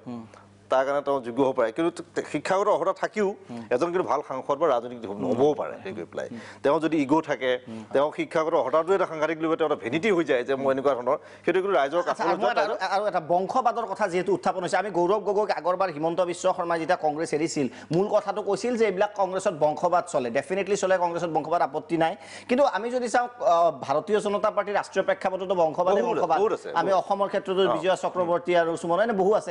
তাৰ কাৰণে তেওঁ যোগ্য হ'ব পাৰে কিন্তু শিক্ষাগত অৰ্হতা থাকিও এজন কিন্তু ভাল সাংসদ বা ৰাজনীতি নহ'বও পাৰে গৈ পেলাই তেওঁ যদি ইগ' থাকে তেওঁ শিক্ষাগত অৰ্হতাটোৱে এটা সাংঘাতিক লৈ তেওঁ ভেনিটি হৈ যায় যে মই এনেকুৱা ধৰণৰ সেইটো কিন্তু ৰাইজৰ আৰু এটা বংশবাদৰ কথা যিহেতু উত্থাপন হৈছে আমি গৌৰৱ গগৈক আগৰবাৰ হিমন্ত বিশ্ব শৰ্মাই যেতিয়া কংগ্ৰেছ এৰিছিল মূল কথাটো কৈছিল যে এইবিলাক কংগ্ৰেছত বংশবাদ চলে ডেফিনেটলি চলে কংগ্ৰেছত বংশবাদ আপত্তি নাই কিন্তু আমি যদি চাওঁ ভাৰতীয় জনতা পাৰ্টীৰ ৰাষ্ট্ৰীয় প্ৰেক্ষাপটতো বংশবাদ আমি অসমৰ ক্ষেত্ৰতো বিজয় চক্ৰৱৰ্তী আৰু সুমন এনে বহু আছে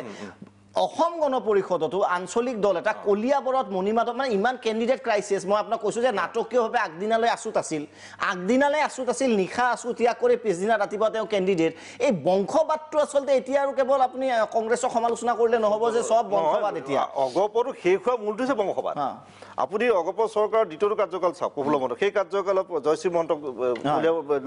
অসম গণ পৰিষদতো আঞ্চলিক দল এটা কলিয়াবৰত মণিমাধৱ মানে ইমান কেণ্ডিডেট ক্ৰাইচিছ মই আপোনাক কৈছোঁ যে নাটকীয়ভাৱে আগদিনালৈ আছোঁ আছিল আগদিনালৈ আছোঁ আছিল নিশা আছোঁ ত্যাগ কৰি পিছদিনা ৰাতিপুৱা তেওঁ কেণ্ডিডেট এই বংশবাদটো আচলতে এতিয়া আৰু কেৱল আপুনি কংগ্ৰেছক সমালোচনা কৰিলে নহ'ব যে চব বংশবাদ এতিয়া অগপৰো শেষ হোৱা মূলটো হৈছে বংশবাদ আপুনি অগপ চৰকাৰৰ দ্বিতীয়টো কাৰ্যকাল চাওক প্ৰফুল্ল মহন্ত সেই কাৰ্যকালত জয়শ্ৰী মহন্তক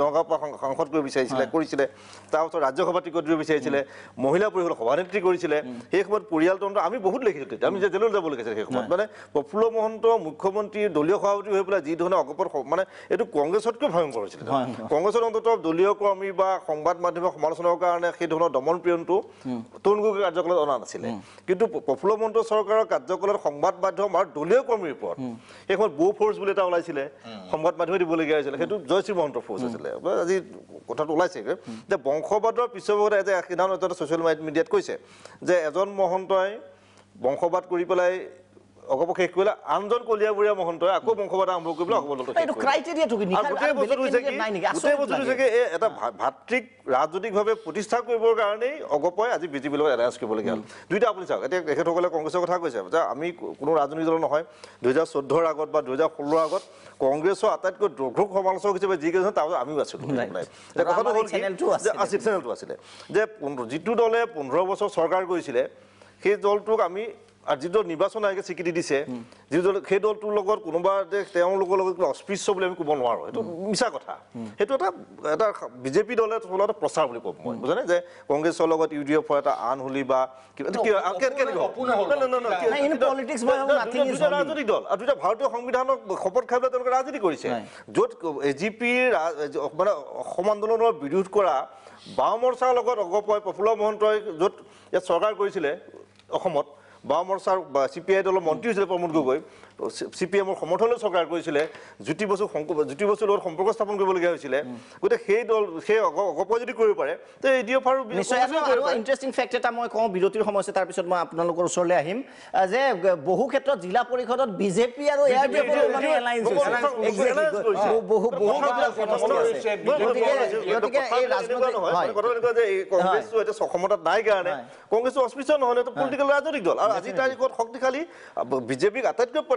নগাঁৱৰ পৰা সাংসদ কৰিব বিচাৰিছিলে কৰিছিলে তাৰপাছত ৰাজ্যসভা টিকট দিব বিচাৰিছিলে মহিলা পৰিষদ সভানেত্ৰী কৰিছিলে সেই সময়ত পৰিয়াল তন্ত্ৰ আমি বহুত লিখিছিলোঁ তেতিয়া আমি যে জেললৈ যাব লাগিছিলে সেই সময়ত মানে প্ৰফুল্ল মহন্ত মুখ্যমন্ত্ৰী দলীয় সভাপতি হৈ পেলাই যিধৰণে অগপত মানে এইটো কংগ্ৰেছতকৈ ভয়ংকৰ হৈছিলে কংগ্ৰেছত অন্তত দলীয় কৰ্মী বা সংবাদ মাধ্যমৰ সমালোচনাৰ কাৰণে সেই ধৰণৰ দমন প্ৰিয়নটো তৰুণ গগৈ কাৰ্যকালত অনা নাছিলে কিন্তু প্ৰফুল্ল মহন্ত চৰকাৰৰ কাৰ্যকালত সংবাদ মাধ্যম আৰু দলীয় কৰ্মী ৰিপৰ্ট hmm. সেই সময়ত বৌ ফৰ্চ বুলি এটা ওলাইছিলে hmm. সংবাদ মাধ্যমে দিবলগীয়া হৈছিলে সেইটো hmm. জয় শ্ৰীমহন্ত ফৰ্চ আছিলে আজি কথাটো ওলাইছে যে বংশবাদৰ পিছৰ সিদ্ধান্ত ছ'চিয়েল মিডিয়াত কৈছে যে এজন মহন্তই বংশবাদ কৰি পেলাই অকপ শেষ কৰিলে আনজন কলিয়াবৰীয়া মহন্তই আকৌ বংশবাদ আৰম্ভ কৰিবলৈ এটা ভাতৃক ৰাজনৈতিকভাৱে প্ৰতিষ্ঠা কৰিবৰ কাৰণেই অগপয়ে আজি বিজেপিৰ লগত এলায়াচ কৰিবলগীয়া হ'ল দুইটা আপুনি চাওক এতিয়া তেখেতসকলে কংগ্ৰেছৰ কথা কৈছে যে আমি কোনো ৰাজনৈতিক দল নহয় দুহেজাৰ চৈধ্যৰ আগত বা দুহেজাৰ ষোল্লৰ আগত কংগ্ৰেছৰ আটাইতকৈ দুৰ্ঘক সমালোচক হিচাপে যিকেইজন তাৰ আমিও আছিলোঁ কথাটো হ'ল চেনেলটো আছিলে যে যিটো দলে পোন্ধৰ বছৰ চৰকাৰ কৰিছিলে সেই দলটোক আমি আৰু যি দল নিৰ্বাচন আয়োগে স্বীকৃতি দিছে যি সেই দলটোৰ লগত কোনোবা যে তেওঁলোকৰ লগত কিবা অস্পৃশ্য বুলি আমি কব নোৱাৰোঁ এইটো মিছা কথা সেইটো এটা এটা বিজেপি দলে এটা প্ৰচাৰ বুলি ক'ম মই বুঝা যে কংগ্ৰেছৰ লগত ইউ ডি এফৰ এটা আন হলি বা ৰাজনৈতিক দল আৰু দুটা ভাৰতীয় সংবিধানক শপথ খাইবলে তেওঁলোকে ৰাজনীতি কৰিছে যত এ জি পিৰ মানে অসম আন্দোলনৰ বিৰোধ কৰা বাওঁ মৰ্চাৰ লগত অগপয় প্ৰফুল্ল মহন্তই যত ইয়াত চৰকাৰ কৰিছিলে অসমত বাওঁ মৰ্চাৰ চি পি আই দলৰ মন্ত্ৰী হৈছিলে প্ৰমোদ গগৈ চি পি এমৰ সমৰ্থনে চৰকাৰ কৰিছিলে জ্যোতি বসু জ্যোতি বসুৰ লগত সম্পৰ্ক স্থাপন কৰিবলগীয়া হৈছিলে গতিকে সেই দল সেই অকপৰ যদি কৰিব পাৰে তে ই ডি এফ আৰু ইণ্টাৰেষ্টিং ফেক্ট এটা মই কওঁ বিৰতিৰ সময় তাৰপিছত মই আপোনালোকৰ ওচৰলৈ আহিম যে বহু ক্ষেত্ৰত জিলা পৰিষদত বিজেপি আৰু এ আৰ ডি এফ অস্পৃশ্য নহয় পলিটিকেল ৰাজনৈতিক দল আৰু আজিৰ তাৰিখত শক্তিশালী বিজেপিক আটাইতকৈ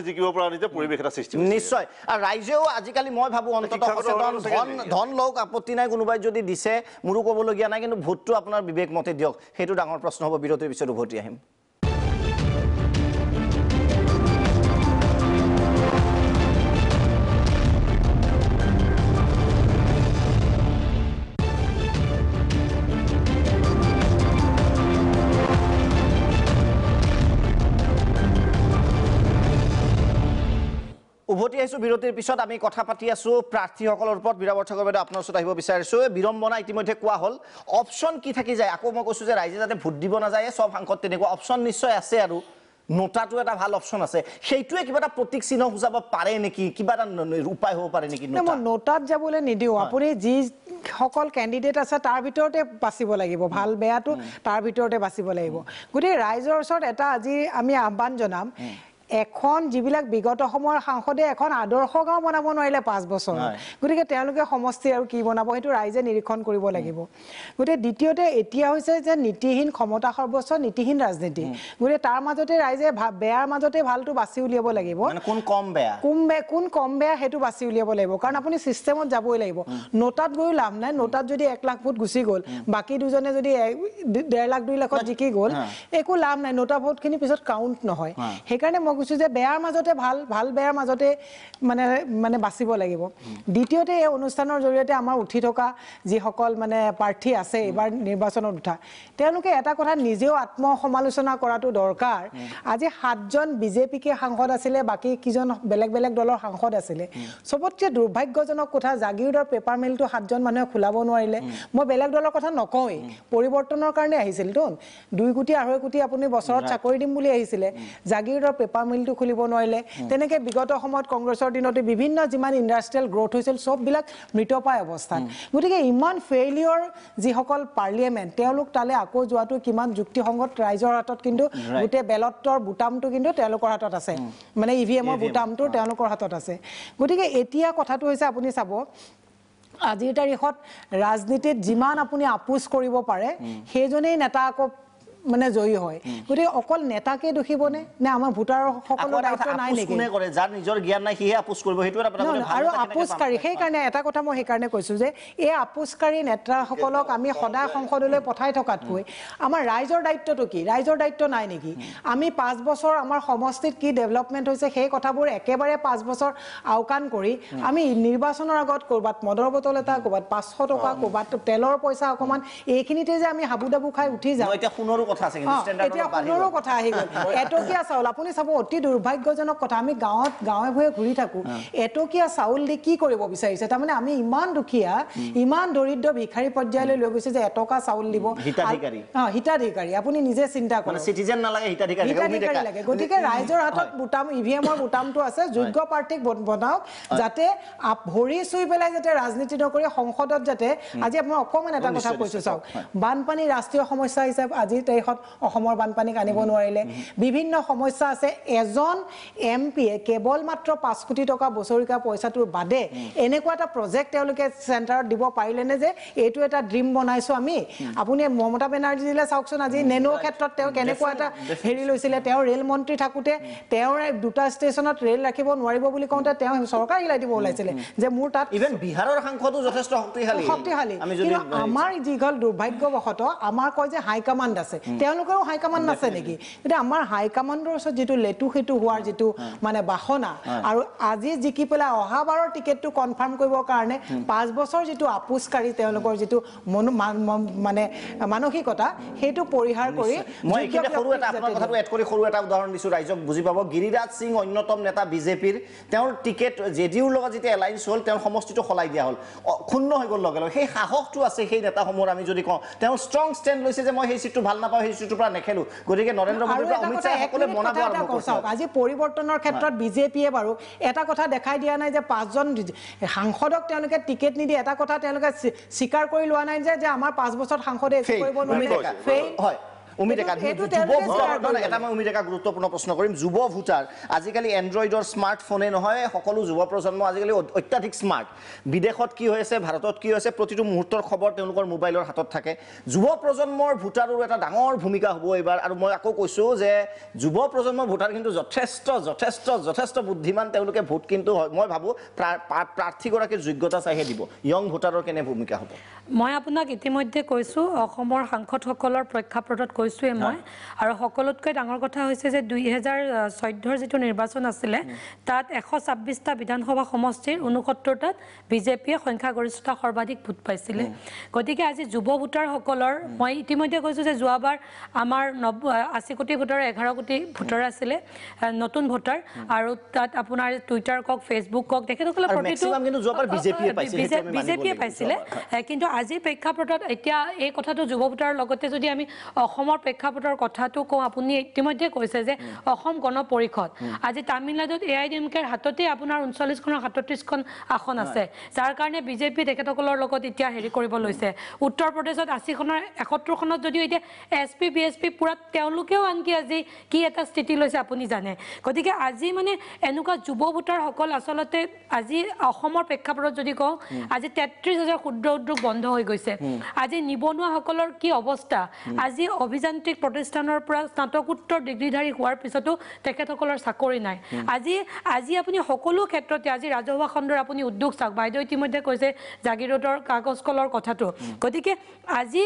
আমি জিকিব পৰা নিজে পৰিৱেশ এটা সৃষ্টি নিশ্চয় আৰু ৰাইজেও আজিকালি মই ভাবো অন্তত সচেতন ধন ধন লওক আপত্তি নাই কোনোবাই যদি দিছে মোৰো ক'বলগীয়া নাই কিন্তু ভোটটো আপোনাৰ বিবেক মতে দিয়ক সেইটো ডাঙৰ প্ৰশ্ন হ'ব বিৰতিৰ পিছত উভতি আহিম উভতি আহিছোঁ বিৰতিৰ পিছত আমি কথা পাতি আছোঁ প্ৰাৰ্থীসকলৰ ওপৰত বীৰাবৰ্থকৰ বাইদেউ আপোনাৰ ওচৰত আহিব বিচাৰিছোঁ বিৰম্বনা ইতিমধ্যে কোৱা হ'ল অপশ্যন কি থাকি যায় আকৌ মই কৈছোঁ যে ৰাইজে যাতে ভোট দিব নাযায় চব সাংসদ তেনেকুৱা অপশ্যন নিশ্চয় আছে আৰু নোটাটো এটা ভাল অপশ্যন আছে সেইটোৱে কিবা এটা প্ৰতীক চিহ্ন সূচাব পাৰে নেকি কিবা এটা উপায় হ'ব পাৰে নেকি মই নোটাত যাবলৈ নিদিওঁ আপুনি যি সকল কেণ্ডিডেট আছে তাৰ ভিতৰতে বাচিব লাগিব ভাল বেয়াটো তাৰ ভিতৰতে বাচিব লাগিব গতিকে ৰাইজৰ ওচৰত এটা আজি আমি আহ্বান জনাম এখন যিবিলাক বিগত সময়ৰ সাংসদে এখন আদৰ্শ গাঁও বনাব নোৱাৰিলে পাঁচ বছৰত গতিকে তেওঁলোকে সমষ্টি আৰু কি বনাব সেইটো ৰাইজে নিৰীক্ষণ কৰিব লাগিব গতিকে দ্বিতীয়তে এতিয়া হৈছে যে নীতিহীন ক্ষমতা সৰ্বোচ্চ নীতিহীন ৰাজনীতি গতিকে তাৰ মাজতে ৰাইজে বেয়াৰ মাজতে ভালটো বাচি উলিয়াব লাগিব কোন কম বেয়া সেইটো বাচি উলিয়াব লাগিব কাৰণ আপুনি ছিষ্টেমত যাবই লাগিব নোটাত গৈও লাভ নাই নোটাত যদি এক লাখ ভোট গুচি গ'ল বাকী দুজনে যদি ডেৰ লাখ দুই লাখত জিকি গ'ল একো লাভ নাই নোটা ভোটখিনি পিছত কাউণ্ট নহয় সেইকাৰণে মই কৈছোঁ যে বেয়াৰ মাজতে ভাল ভাল বেয়াৰ মাজতে মানে মানে বাচিব লাগিব দ্বিতীয়তে এই অনুষ্ঠানৰ জৰিয়তে আমাৰ উঠি থকা যিসকল মানে প্ৰাৰ্থী আছে এইবাৰ নিৰ্বাচনত উঠা তেওঁলোকে এটা কথা নিজেও আত্ম সমালোচনা কৰাটো দৰকাৰ আজি সাতজন বিজেপিকে সাংসদ আছিলে বাকী কেইজন বেলেগ বেলেগ দলৰ সাংসদ আছিলে চবতকৈ দুৰ্ভাগ্যজনক কথা জাগিৰোডৰ পেপাৰ মিলটো সাতজন মানুহে খোলাব নোৱাৰিলে মই বেলেগ দলৰ কথা নকওঁৱেই পৰিৱৰ্তনৰ কাৰণে আহিছিল আহিছিলতোন দুই কোটি আঢ়ৈ কোটি আপুনি বছৰত চাকৰি দিম বুলি আহিছিলে জাগিৰোডৰ পেপাৰ মিলটো খুলিব নোৱাৰিলে তেনেকে বিগত সময়ত কংগ্ৰেছৰ দিনতে বিভিন্ন যিমান ইণ্ডাষ্ট্ৰিয়েল গ্ৰ'থ হৈছিল চববিলাক মৃতপায় অৱস্থাত গতিকে ইমান ফেইলিয়ৰ যিসকল পাৰ্লিয়ামেণ্ট তেওঁলোক তালে আকৌ যোৱাটো কিমান যুক্তিসংগত ৰাইজৰ হাতত কিন্তু গোটেই বেলটৰ বুটামটো কিন্তু তেওঁলোকৰ হাতত আছে মানে ই ভি এমৰ বুটামটো তেওঁলোকৰ হাতত আছে গতিকে এতিয়া কথাটো হৈছে আপুনি চাব আজিৰ তাৰিখত ৰাজনীতিত যিমান আপুনি আপোচ কৰিব পাৰে সেইজনেই নেতা আকৌ মানে জয়ী হয় গতিকে অকল নেতাকে দোষিবনে নে আমাৰ ভোটাৰৰ সকলো আৰু আপোচকাৰী সেইকাৰণে এটা কথা মই সেইকাৰণে কৈছোঁ যে এই আপোচকাৰী নেতাসকলক আমি সদায় সংসদলৈ পঠাই থকাতকৈ আমাৰ ৰাইজৰ দায়িত্বটো কি ৰাইজৰ দায়িত্ব নাই নেকি আমি পাঁচ বছৰ আমাৰ সমষ্টিত কি ডেভেলপমেণ্ট হৈছে সেই কথাবোৰ একেবাৰে পাঁচ বছৰ আওকাণ কৰি আমি নিৰ্বাচনৰ আগত ক'ৰবাত মদৰ বটল এটা ক'ৰবাত পাঁচশ টকা ক'ৰবাত তেলৰ পইচা অকণমান এইখিনিতে যে আমি হাবু দাবু খাই উঠি যাওঁ এটকীয়া চাউল আপুনি চাব অতি দুৰ্ভাগ্যজনক কথা আমি গাঁৱত গাঁৱে ভূঁয়ে ঘূৰি থাকো এটকীয়া চাউল দি কি কৰিব বিচাৰিছে তাৰমানে আমি ইমান দুখীয়া ইমান দৰিদ্ৰ ভিক্ষাৰী পৰ্যায়লৈ লৈ গৈছে যে এটকা চাউল দিব হিতাধিকাৰী হিতাধিকাৰী আপুনি নিজে চিন্তা কৰক চিটিজেন নালাগে হিতাধিকাৰী লাগে গতিকে ৰাইজৰ হাতত বুটাম ই ভি এমৰ বুটামটো আছে যোগ্য প্ৰাৰ্থীক বনাওক যাতে ভৰি চুই পেলাই যাতে ৰাজনীতি নকৰি সংসদত যাতে আজি আপোনাৰ অকণমান এটা কথা কৈছো চাওক বানপানী ৰাষ্ট্ৰীয় সমস্যা হিচাপে আজি তাই তাৰিখত অসমৰ বানপানীক আনিব নোৱাৰিলে বিভিন্ন সমস্যা আছে এজন এম পিয়ে কেৱল মাত্ৰ পাঁচ কোটি টকা বছৰীয়া পইচাটোৰ বাদে এনেকুৱা এটা প্ৰজেক্ট তেওঁলোকে চেণ্টাৰত দিব পাৰিলেনে যে এইটো এটা ড্ৰিম বনাইছোঁ আমি আপুনি মমতা বেনাৰ্জীলৈ চাওকচোন আজি নেনুৰ ক্ষেত্ৰত তেওঁ কেনেকুৱা এটা হেৰি লৈছিলে তেওঁ ৰেল মন্ত্ৰী থাকোঁতে তেওঁৰ দুটা ষ্টেচনত ৰে'ল ৰাখিব নোৱাৰিব বুলি কওঁতে তেওঁ চৰকাৰ হিলাই দিব ওলাইছিলে যে মোৰ তাত ইভেন বিহাৰৰ সাংসদো যথেষ্ট শক্তিশালী শক্তিশালী কিন্তু আমাৰ যিগল দুৰ্ভাগ্যবশতঃ আমাৰ কয় যে হাইকমাণ্ড আছে তেওঁলোকৰো হাইকমাণ্ড নাছে নেকি এতিয়া আমাৰ হাইকমাণ্ডৰ ওচৰত যিটো লেটু সেইটো হোৱাৰ যিটো মানে বাসনা আৰু আজি জিকি পেলাই অহাবাৰৰ টিকেটটো কনফাৰ্ম কৰিবৰ কাৰণে পাঁচ বছৰ যিটো আপোচ কাঢ়ি তেওঁলোকৰ যিটো মানে মানসিকতা সেইটো পৰিহাৰ কৰি মই সৰু এটা উদাহৰণ দিছোঁ ৰাইজক বুজি পাব গিৰিৰাজ সিং অন্যতম নেতা বিজেপিৰ তেওঁৰ টিকেট জে ডি ইউৰ লগত যেতিয়া এলাইন্স হ'ল তেওঁৰ সমষ্টিটো সলাই দিয়া হ'ল ক্ষুণ্ণ হৈ গ'ল লগে লগে সেই সাহসটো আছে সেই নেতাসমূহৰ আমি যদি কওঁ তেওঁ ষ্ট্ৰং ষ্টেণ্ড লৈছে যে মই সেই চিটটো ভাল নাপাওঁ মই হিষ্ট্ৰীটোৰ পৰা নেখেলোঁ গতিকে নৰেন্দ্ৰ মোদীৰ পৰা অমিত শ্বাহে মনাব আৰম্ভ কৰিছে আজি পৰিৱৰ্তনৰ ক্ষেত্ৰত বিজেপিয়ে বাৰু এটা কথা দেখাই দিয়া নাই যে পাঁচজন সাংসদক তেওঁলোকে টিকেট নিদিয়ে এটা কথা তেওঁলোকে স্বীকাৰ কৰি লোৱা নাই যে আমাৰ পাঁচ বছৰত সাংসদে একো কৰিব নোৱাৰে হয় উমিদেকা যুব ভোটাৰ মানে এটা মই উমিদেকা গুৰুত্বপূৰ্ণ প্ৰশ্ন কৰিম যুৱ ভোটাৰ আজিকালি এণ্ড্ৰইডৰ স্মাৰ্টফোনে নহয় সকলো যুৱ প্ৰজন্ম আজিকালি অত্যাধিক স্মাৰ্ট বিদেশত কি হৈ আছে ভাৰতত কি হৈ আছে প্ৰতিটো মুহূৰ্তৰ খবৰ তেওঁলোকৰ মোবাইলৰ হাতত থাকে যুৱ প্ৰজন্মৰ ভোটাৰৰো এটা ডাঙৰ ভূমিকা হ'ব এইবাৰ আৰু মই আকৌ কৈছোঁ যে যুৱ প্ৰজন্মৰ ভোটাৰ কিন্তু যথেষ্ট যথেষ্ট যথেষ্ট বুদ্ধিমান তেওঁলোকে ভোট কিন্তু মই ভাবোঁ প্ৰাৰ্থীগৰাকীৰ যোগ্যতা চাইহে দিব ইয়ং ভোটাৰৰ কেনে ভূমিকা হ'ব মই আপোনাক ইতিমধ্যে কৈছোঁ অসমৰ সাংসদসকলৰ প্ৰেক্ষাপটত কৈছোঁ কৈছোঁৱে মই আৰু সকলোতকৈ ডাঙৰ কথা হৈছে যে দুই হেজাৰ চৈধ্যৰ যিটো নিৰ্বাচন আছিলে তাত এশ ছাব্বিছটা বিধানসভা সমষ্টিৰ ঊনসত্তৰটাত বিজেপিয়ে সংখ্যাগৰিষ্ঠতা সৰ্বাধিক ভোট পাইছিলে গতিকে আজি যুৱ ভোটাৰসকলৰ মই ইতিমধ্যে কৈছোঁ যে যোৱাবাৰ আমাৰ নব আশী কোটি ভোটাৰ এঘাৰ কোটি ভোটাৰ আছিলে নতুন ভোটাৰ আৰু তাত আপোনাৰ টুইটাৰ কওক ফেচবুক কওক তেখেতসকলে প্ৰতিটো বিজেপিয়ে পাইছিলে কিন্তু আজিৰ প্ৰেক্ষাপটত এতিয়া এই কথাটো যুৱ ভোটাৰৰ লগতে যদি আমি অসমৰ অসমৰ প্ৰেক্ষাপটৰ কথাটো কওঁ আপুনি ইতিমধ্যে কৈছে যে অসম গণ পৰিষদ আজি তামিলনাডুত এ আই ডি এম কেৰ হাততেই আপোনাৰ ঊনচল্লিছখনৰ সাতত্ৰিছখন আসন আছে যাৰ কাৰণে বিজেপি তেখেতসকলৰ লগত এতিয়া হেৰি কৰিব লৈছে উত্তৰ প্ৰদেশত আশীখনৰ এসত্তৰখনত যদিও এতিয়া S P B S P পুৰা তেওঁলোকেও আনকি আজি কি এটা স্থিতি লৈছে আপুনি জানে গতিকে আজি মানে এনেকুৱা যুৱ ভোটাৰসকল আচলতে আজি অসমৰ প্ৰেক্ষাপটত যদি কওঁ আজি তেত্ৰিছ হাজাৰ ক্ষুদ্ৰ উদ্যোগ বন্ধ হৈ গৈছে আজি নিবনুৱাসকলৰ কি অৱস্থা আজি অভিযান্ত্ৰিক প্ৰতিষ্ঠানৰ পৰা স্নাতকোত্তৰ ডিগ্ৰীধাৰী হোৱাৰ পিছতো তেখেতসকলৰ চাকৰি নাই আজি আজি আপুনি সকলো ক্ষেত্ৰতে আজি ৰাজহুৱা খণ্ডৰ আপুনি উদ্যোগ চাওক বাইদেউ ইতিমধ্যে কৈছে জাগিৰোডৰ কাগজ কলৰ কথাটো গতিকে আজি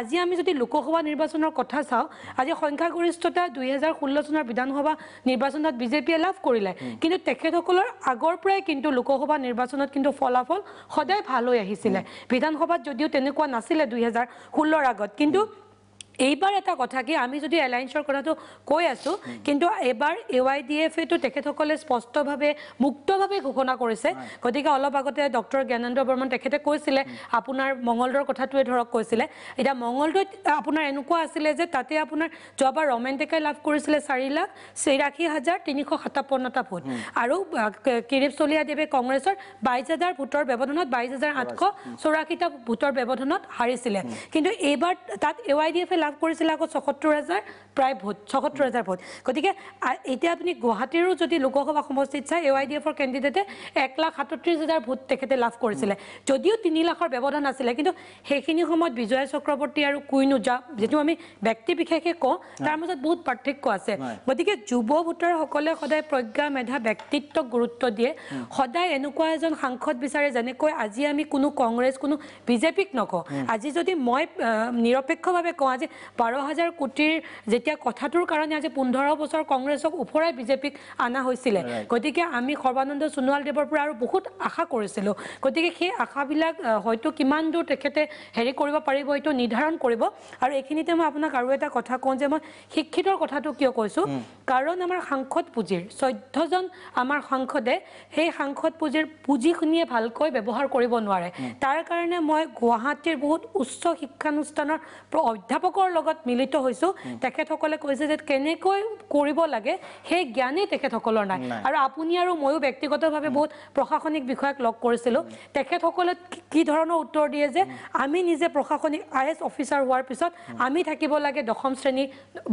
আজি আমি যদি লোকসভা নিৰ্বাচনৰ কথা চাওঁ আজি সংখ্যাগৰিষ্ঠতা দুই হাজাৰ ষোল্ল চনৰ বিধানসভা নিৰ্বাচনত বিজেপিয়ে লাভ কৰিলে কিন্তু তেখেতসকলৰ আগৰ পৰাই কিন্তু লোকসভা নিৰ্বাচনত কিন্তু ফলাফল সদায় ভাল হৈ আহিছিলে বিধানসভাত যদিও তেনেকুৱা নাছিলে দুই হাজাৰ ষোল্লৰ আগত কিন্তু এইবাৰ এটা কথা কি আমি যদি এলায়েন্সৰ কথাটো কৈ আছোঁ কিন্তু এইবাৰ এ ৱাই ডি এফ এটো তেখেতসকলে স্পষ্টভাৱে মুক্তভাৱে ঘোষণা কৰিছে গতিকে অলপ আগতে ডক্টৰ জ্ঞানেন্দ্ৰ বৰ্মন তেখেতে কৈছিলে আপোনাৰ মংগলদৈৰ কথাটোৱে ধৰক কৈছিলে এতিয়া মংগলদৈত আপোনাৰ এনেকুৱা আছিলে যে তাতে আপোনাৰ যোৱাবাৰ ৰমেন ৰমেণ্টিকাই লাভ কৰিছিলে চাৰি লাখ চিৰাশী হাজাৰ তিনিশ সাতাৱন্নটা ভোট আৰু কিৰীপ চলিহাদেৱে কংগ্ৰেছৰ বাইছ হাজাৰ ভোটৰ ব্যৱধানত বাইছ হাজাৰ আঠশ চৌৰাশীটা ভোটৰ ব্যৱধানত হাৰিছিলে কিন্তু এইবাৰ তাত এ ৱাই ডি এফে লাভ লাভ কৰিছিলে আকৌ ছয়সত্তৰ হাজাৰ প্ৰায় ভোট ছয়সত্তৰ হাজাৰ ভোট গতিকে এতিয়া আপুনি গুৱাহাটীৰো যদি লোকসভা সমষ্টিত চাই এ ৱাই ডি এফৰ কেণ্ডিডেটে এক লাখ সাতত্ৰিছ হাজাৰ ভোট তেখেতে লাভ কৰিছিলে যদিও তিনি লাখৰ ব্যৱধান আছিলে কিন্তু সেইখিনি সময়ত বিজয় চক্ৰৱৰ্তী আৰু কুইন ওজা যিটো আমি ব্যক্তি বিশেষে কওঁ তাৰ মাজত বহুত পাৰ্থক্য আছে গতিকে যুৱ ভোটাৰসকলে সদায় প্ৰজ্ঞা মেধা ব্যক্তিত্বক গুৰুত্ব দিয়ে সদায় এনেকুৱা এজন সাংসদ বিচাৰে যেনেকৈ আজি আমি কোনো কংগ্ৰেছ কোনো বিজেপিক নকওঁ আজি যদি মই নিৰপেক্ষভাৱে কওঁ আজি বাৰ হাজাৰ কোটিৰ যেতিয়া কথাটোৰ কাৰণে আজি পোন্ধৰ বছৰ কংগ্ৰেছক ওফৰাই বিজেপিক অনা হৈছিলে গতিকে আমি সৰ্বানন্দ সোণোৱালদেৱৰ পৰা আৰু বহুত আশা কৰিছিলোঁ গতিকে সেই আশাবিলাক হয়তো কিমান দূৰ তেখেতে হেৰি কৰিব পাৰিব এইটো নিৰ্ধাৰণ কৰিব আৰু এইখিনিতে মই আপোনাক আৰু এটা কথা কওঁ যে মই শিক্ষিতৰ কথাটো কিয় কৈছোঁ কাৰণ আমাৰ সাংসদ পুঁজিৰ চৈধ্যজন আমাৰ সাংসদে সেই সাংসদ পুঁজিৰ পুঁজিখিনিয়ে ভালকৈ ব্যৱহাৰ কৰিব নোৱাৰে তাৰ কাৰণে মই গুৱাহাটীৰ বহুত উচ্চ শিক্ষানুষ্ঠানৰ অধ্যাপকৰ তেখেতসকলৰ লগত মিলিত হৈছোঁ তেখেতসকলে কৈছে যে কেনেকৈ কৰিব লাগে সেই জ্ঞানেই তেখেতসকলৰ নাই আৰু আপুনি আৰু ময়ো ব্যক্তিগতভাৱে বহুত প্ৰশাসনিক বিষয়াক লগ কৰিছিলোঁ তেখেতসকলে কি ধৰণৰ উত্তৰ দিয়ে যে আমি নিজে প্ৰশাসনিক আই এছ অফিচাৰ হোৱাৰ পিছত আমি থাকিব লাগে দশম শ্ৰেণী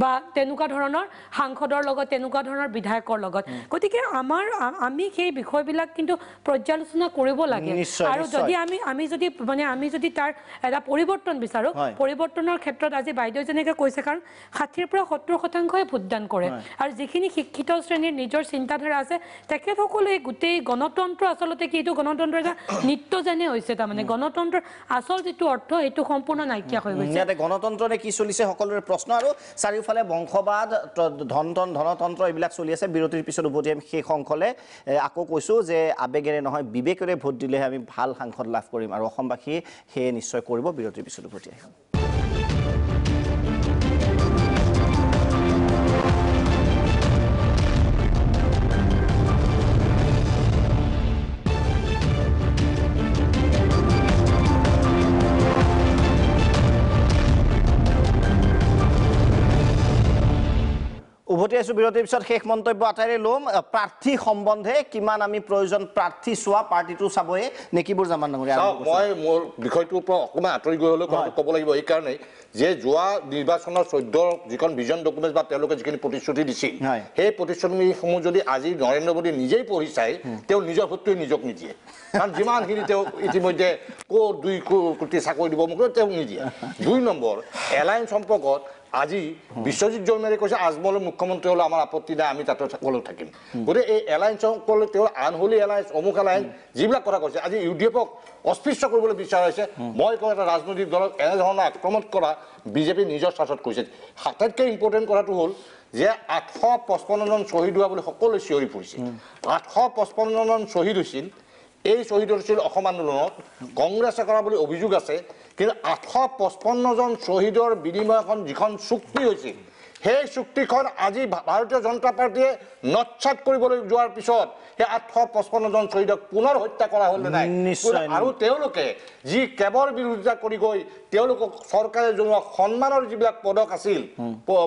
বা তেনেকুৱা ধৰণৰ সাংসদৰ লগত তেনেকুৱা ধৰণৰ বিধায়কৰ লগত গতিকে আমাৰ আমি সেই বিষয়বিলাক কিন্তু পৰ্যালোচনা কৰিব লাগে আৰু যদি আমি আমি যদি মানে আমি যদি তাৰ এটা পৰিৱৰ্তন বিচাৰোঁ পৰিৱৰ্তনৰ ক্ষেত্ৰত আজি বাইদেউ যেনেকে কৈছে কাৰণ ষাঠিৰ পৰা সত্তৰ শতাংশই ভোটদান কৰে আৰু যিখিনি শিক্ষিত শ্ৰেণীৰ নিজৰ চিন্তাধাৰা আছে তেখেতসকলে গোটেই গণতন্ত্ৰ আচলতে কি এইটো গণতন্ত্ৰ এটা নিত্য যেনে হৈছে তাৰমানে গণতন্ত্ৰৰ আচল যিটো অৰ্থ সেইটো সম্পূৰ্ণ নাইকিয়া হৈ গৈছে ইয়াতে গণতন্ত্ৰ নে কি চলিছে সকলোৰে প্ৰশ্ন আৰু চাৰিওফালে বংশবাদ ধন ধন ধনতন্ত্ৰ এইবিলাক চলি আছে বিৰতিৰ পিছত উভতি আহিম সেই সংসলে আকৌ কৈছোঁ যে আবেগেৰে নহয় বিবেকেৰে ভোট দিলেহে আমি ভাল সাংসদ লাভ কৰিম আৰু অসমবাসীয়ে সেয়ে নিশ্চয় কৰিব বিৰতিৰ পিছত উভতি আহিম উভতি আছো বিৰতিৰ পিছত শেষ মন্তব্য আটাইৰে ল'ম প্ৰাৰ্থী সম্বন্ধে কিমান আমি প্ৰয়োজন প্ৰাৰ্থী চোৱা পাৰ্টিটো চাবই নেকি জামান ডাঙৰীয়া মই মোৰ বিষয়টোৰ পৰা অকণমান আঁতৰি গৈ হ'লেও ক'ব লাগিব এইকাৰণেই যে যোৱা নিৰ্বাচনৰ চৈধ্য যিখন ভিজন ডকুমেণ্টছ বা তেওঁলোকে যিখিনি প্ৰতিশ্ৰুতি দিছিল সেই প্ৰতিশ্ৰুতিসমূহ যদি আজি নৰেন্দ্ৰ মোদী নিজেই পঢ়ি চাই তেওঁ নিজৰ সত্যই নিজক নিদিয়ে কাৰণ যিমানখিনি তেওঁ ইতিমধ্যে ক দুই কোটি চাকৰি দিব মোক তেওঁক নিদিয়ে দুই নম্বৰ এলায়েঞ্চ সম্পৰ্কত আজি বিশ্বজিৎ জৈমাৰী কৈছে আজমলৰ মুখ্যমন্ত্ৰী হ'লে আমাৰ আপত্তি নাই আমি তাতে সকলো থাকিম গতিকে এই এলায়েঞ্চসকলে তেওঁ আনহলি এলায়েঞ্চ অমুক এলায়েঞ্চ যিবিলাক কথা কৈছে আজি ইউ ডি এফক অস্পৃশ্য কৰিবলৈ বিচৰা হৈছে মই কওঁ এটা ৰাজনৈতিক দলক এনেধৰণে আক্ৰমণ কৰা বিজেপি নিজৰ স্বাৰ্থত কৈছে আটাইতকৈ ইম্পৰ্টেণ্ট কথাটো হ'ল যে আঠশ পঁচপন্নজন শ্বহীদ হোৱা বুলি সকলোৱে চিঞৰি ফুৰিছে আঠশ পঁচপন্নজন শ্বহীদ হৈছিল এই শহীদ হৈছিল অসম আন্দোলনত কংগ্ৰেছে কৰা বুলি অভিযোগ আছে কিন্তু আঠশ পঁচপন্নজন শ্বহীদৰ বিনিময়খন যিখন চুক্তি হৈছিল সেই চুক্তিখন আজি ভাৰতীয় জনতা পাৰ্টীয়ে নচ্ছাদ কৰিবলৈ যোৱাৰ পিছত সেই আঠশ পঁচপন্নজন শ্বহীদক পুনৰ হত্যা কৰা হ'লনে নাই আৰু তেওঁলোকে যি কেবৰ বিৰোধিতা কৰি গৈ তেওঁলোকক চৰকাৰে জনোৱা সন্মানৰ যিবিলাক পদক আছিল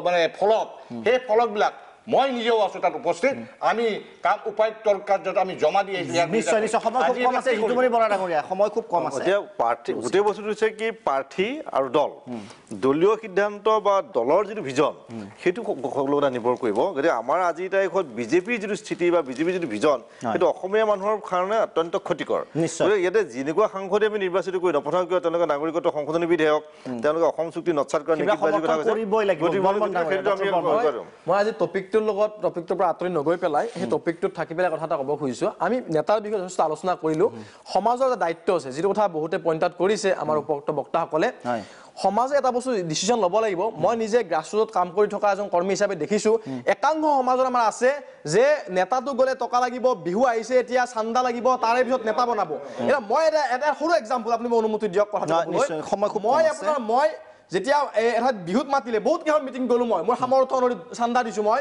মানে ফলক সেই ফলকবিলাক মই নিজেও আছো তাত উপস্থিত আমি কাম উপায়ুক্তৰ কাৰ্যত আমি জমা দি গোটেই বস্তুটো কি প্ৰাৰ্থী আৰু দল দলীয় সিদ্ধান্ত বা দলৰ যিটো ভিজন সেইটো লগতে নিৰ্ভৰ কৰিব গতিকে আমাৰ আজিৰ তাৰিখত বিজেপিৰ যিটো স্থিতি বা বিজেপিৰ যিটো ভিজন সেইটো অসমীয়া মানুহৰ কাৰণে অত্যন্ত ক্ষতিকৰ ইয়াতে যেনেকুৱা সাংসদে আমি নিৰ্বাচিত কৰি নপঠাওঁ কিয় তেওঁলোকে নাগৰিকত্ব সংশোধনী বিধেয়ক তেওঁলোকে অসম চুক্তি নচাত কৰা মই আজি টপিকটো টপিকটোৰ লগত টপিকটোৰ পৰা আঁতৰি নগৈ পেলাই সেই টপিকটোত থাকি পেলাই কথা এটা ক'ব খুজিছোঁ আমি নেতাৰ বিষয়ে যথেষ্ট আলোচনা কৰিলোঁ সমাজৰ দায়িত্ব আছে যিটো কথা বহুতে পইণ্ট আউট কৰিছে আমাৰ উপৰোক্ত বক্তাসকলে সমাজে এটা বস্তু ডিচিশ্যন ল'ব লাগিব মই নিজে গ্ৰাছৰুটত কাম কৰি থকা এজন কৰ্মী হিচাপে দেখিছোঁ একাংশ সমাজত আমাৰ আছে যে নেতাটো গ'লে টকা লাগিব বিহু আহিছে এতিয়া চান্দা লাগিব তাৰে পিছত নেতা বনাব এতিয়া মই এটা এটা সৰু এক্সাম্পল আপুনি মই অনুমতি দিয়ক কথা মই আপোনাৰ মই যেতিয়া এঠাইত বিহুত মাতিলে বহুত কেইখন মিটিং গলো মই মোৰ সামৰ্থ অনুসৰি চান্দা দিছোঁ মই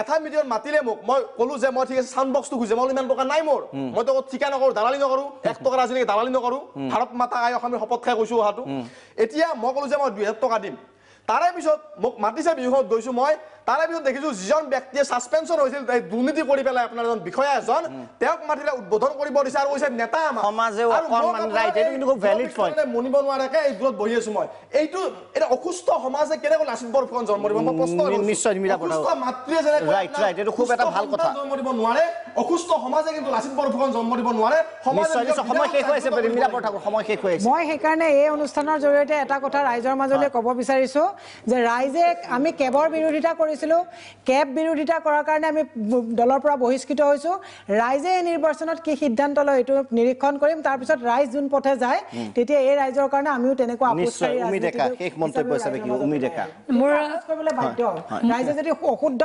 এটা মিটিঙত মাতিলে মোক মই ক'লো যে মই ঠিক আছে চাউণ্ড বক্সটো খুজিম মই ইমান টকা নাই মোৰ মই তোক ঠিকা নকৰো দালালি নকৰো এক টকা আজিলৈকে দালালি নকৰোঁ ভাৰত মাতা আই অসমীয়া শপত খাই কৈছোঁ অহাটো এতিয়া মই ক'লো যে মই দুহেজাৰ টকা দিম তাৰে পিছত মোক মাতিছে বিহুত গৈছো মই তাৰে পিছত দেখিছো যিজন ব্যক্তিয়ে চাছপেঞ্চন হৈছিল দুৰ্নীতি কৰি পেলাই আপোনাৰ এজন বিষয়া এজন তেওঁক মাতিলে উদ্বোধন কৰিব দিছে আৰু কৈছে নেতা মনিব নোৱাৰাকে এই দূৰত বহি আছো মই এইটো এটা অসুস্থ সমাজে কেনেকৈ লাচিত বৰফুকন জন্ম দিব নোৱাৰে অসুস্থ সমাজে কিন্তু লাচিত বৰফুকন জন্ম দিব নোৱাৰে মই সেইকাৰণে এই অনুষ্ঠানৰ জৰিয়তে এটা কথা ৰাইজৰ মাজলৈ ক'ব বিচাৰিছো যে ৰাইজে আমি কেবৰ বিৰোধিতা কৰিছিলোঁ কেব বিৰোধিতা কৰাৰ কাৰণে আমি দলৰ পৰা বহিষ্কৃত হৈছোঁ ৰাইজে এই নিৰ্বাচনত কি সিদ্ধান্ত লয় এইটো নিৰীক্ষণ কৰিম তাৰপিছত ৰাইজ যোন পথে যায় তেতিয়া এই ৰাইজৰ কাৰণে আমিও তেনেকুৱা যদি অশুদ্ধ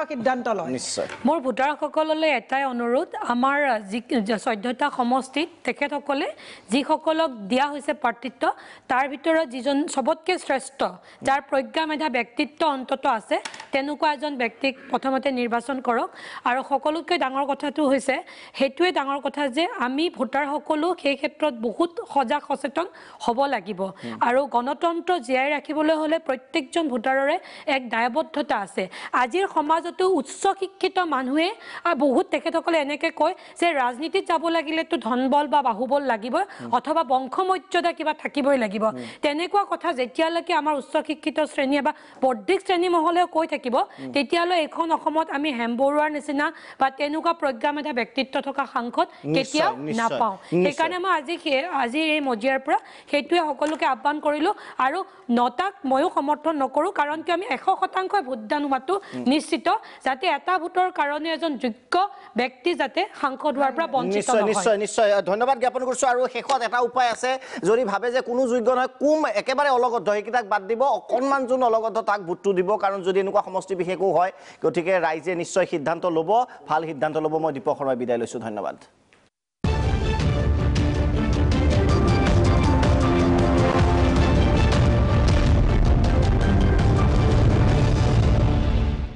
মোৰ ভোটাৰসকললৈ এটাই অনুৰোধ আমাৰ যি চৈধ্যটা সমষ্টিত তেখেতসকলে যিসকলক দিয়া হৈছে প্ৰাৰ্থিত্ব তাৰ ভিতৰত যিজন চবতকৈ শ্ৰেষ্ঠ যাৰ প্ৰজ্ঞ অভিজ্ঞা মেধা ব্যক্তিত্ব অন্তত আছে তেনেকুৱা এজন ব্যক্তিক প্ৰথমতে নিৰ্বাচন কৰক আৰু সকলোতকৈ ডাঙৰ কথাটো হৈছে সেইটোৱে ডাঙৰ কথা যে আমি ভোটাৰসকলো সেই ক্ষেত্ৰত বহুত সজাগ সচেতন হ'ব লাগিব আৰু গণতন্ত্ৰ জীয়াই ৰাখিবলৈ হ'লে প্ৰত্যেকজন ভোটাৰৰে এক দায়বদ্ধতা আছে আজিৰ সমাজতো উচ্চ শিক্ষিত মানুহে বহুত তেখেতসকলে এনেকৈ কয় যে ৰাজনীতিত যাব লাগিলেতো ধন বল বা বাহুবল লাগিবই অথবা বংশ বংশমৰ্যাদা কিবা থাকিবই লাগিব তেনেকুৱা কথা যেতিয়ালৈকে আমাৰ উচ্চ শিক্ষিত শ্ৰেণী শ্ৰেণীয়ে বা বৌদ্ধিক শ্ৰেণী মহলেও কৈ থাকিব তেতিয়ালৈ এইখন অসমত আমি হেম বৰুৱাৰ নিচিনা বা তেনেকুৱা প্ৰজ্ঞা মেধা ব্যক্তিত্ব থকা সাংসদ কেতিয়াও নাপাওঁ সেইকাৰণে মই আজি আজিৰ এই মজিয়াৰ পৰা সেইটোৱে সকলোকে আহ্বান কৰিলোঁ আৰু নটাক ময়ো সমৰ্থন নকৰোঁ কাৰণ কিয় আমি এশ শতাংশই ভোটদানুমাতো নিশ্চিত যাতে এটা ভোটৰ কাৰণে এজন যোগ্য ব্যক্তি যাতে সাংসদ হোৱাৰ পৰা বঞ্চিত নিশ্চয় নিশ্চয় ধন্যবাদ জ্ঞাপন কৰিছোঁ আৰু শেষত এটা উপায় আছে যদি ভাবে যে কোনো যোগ্য নহয় কোম একেবাৰে অলগত সেইকেইটাক বাদ দিব অকণমান ভোটটো নলগত তাক ভোটটো দিব কাৰণ যদি এনেকুৱা সমষ্টি বিশেষো হয় গতিকে ৰাইজে নিশ্চয় সিদ্ধান্ত ল'ব ভাল সিদ্ধান্ত ল'ব মই দীপক শৰ্মাই বিদায় লৈছো ধন্যবাদ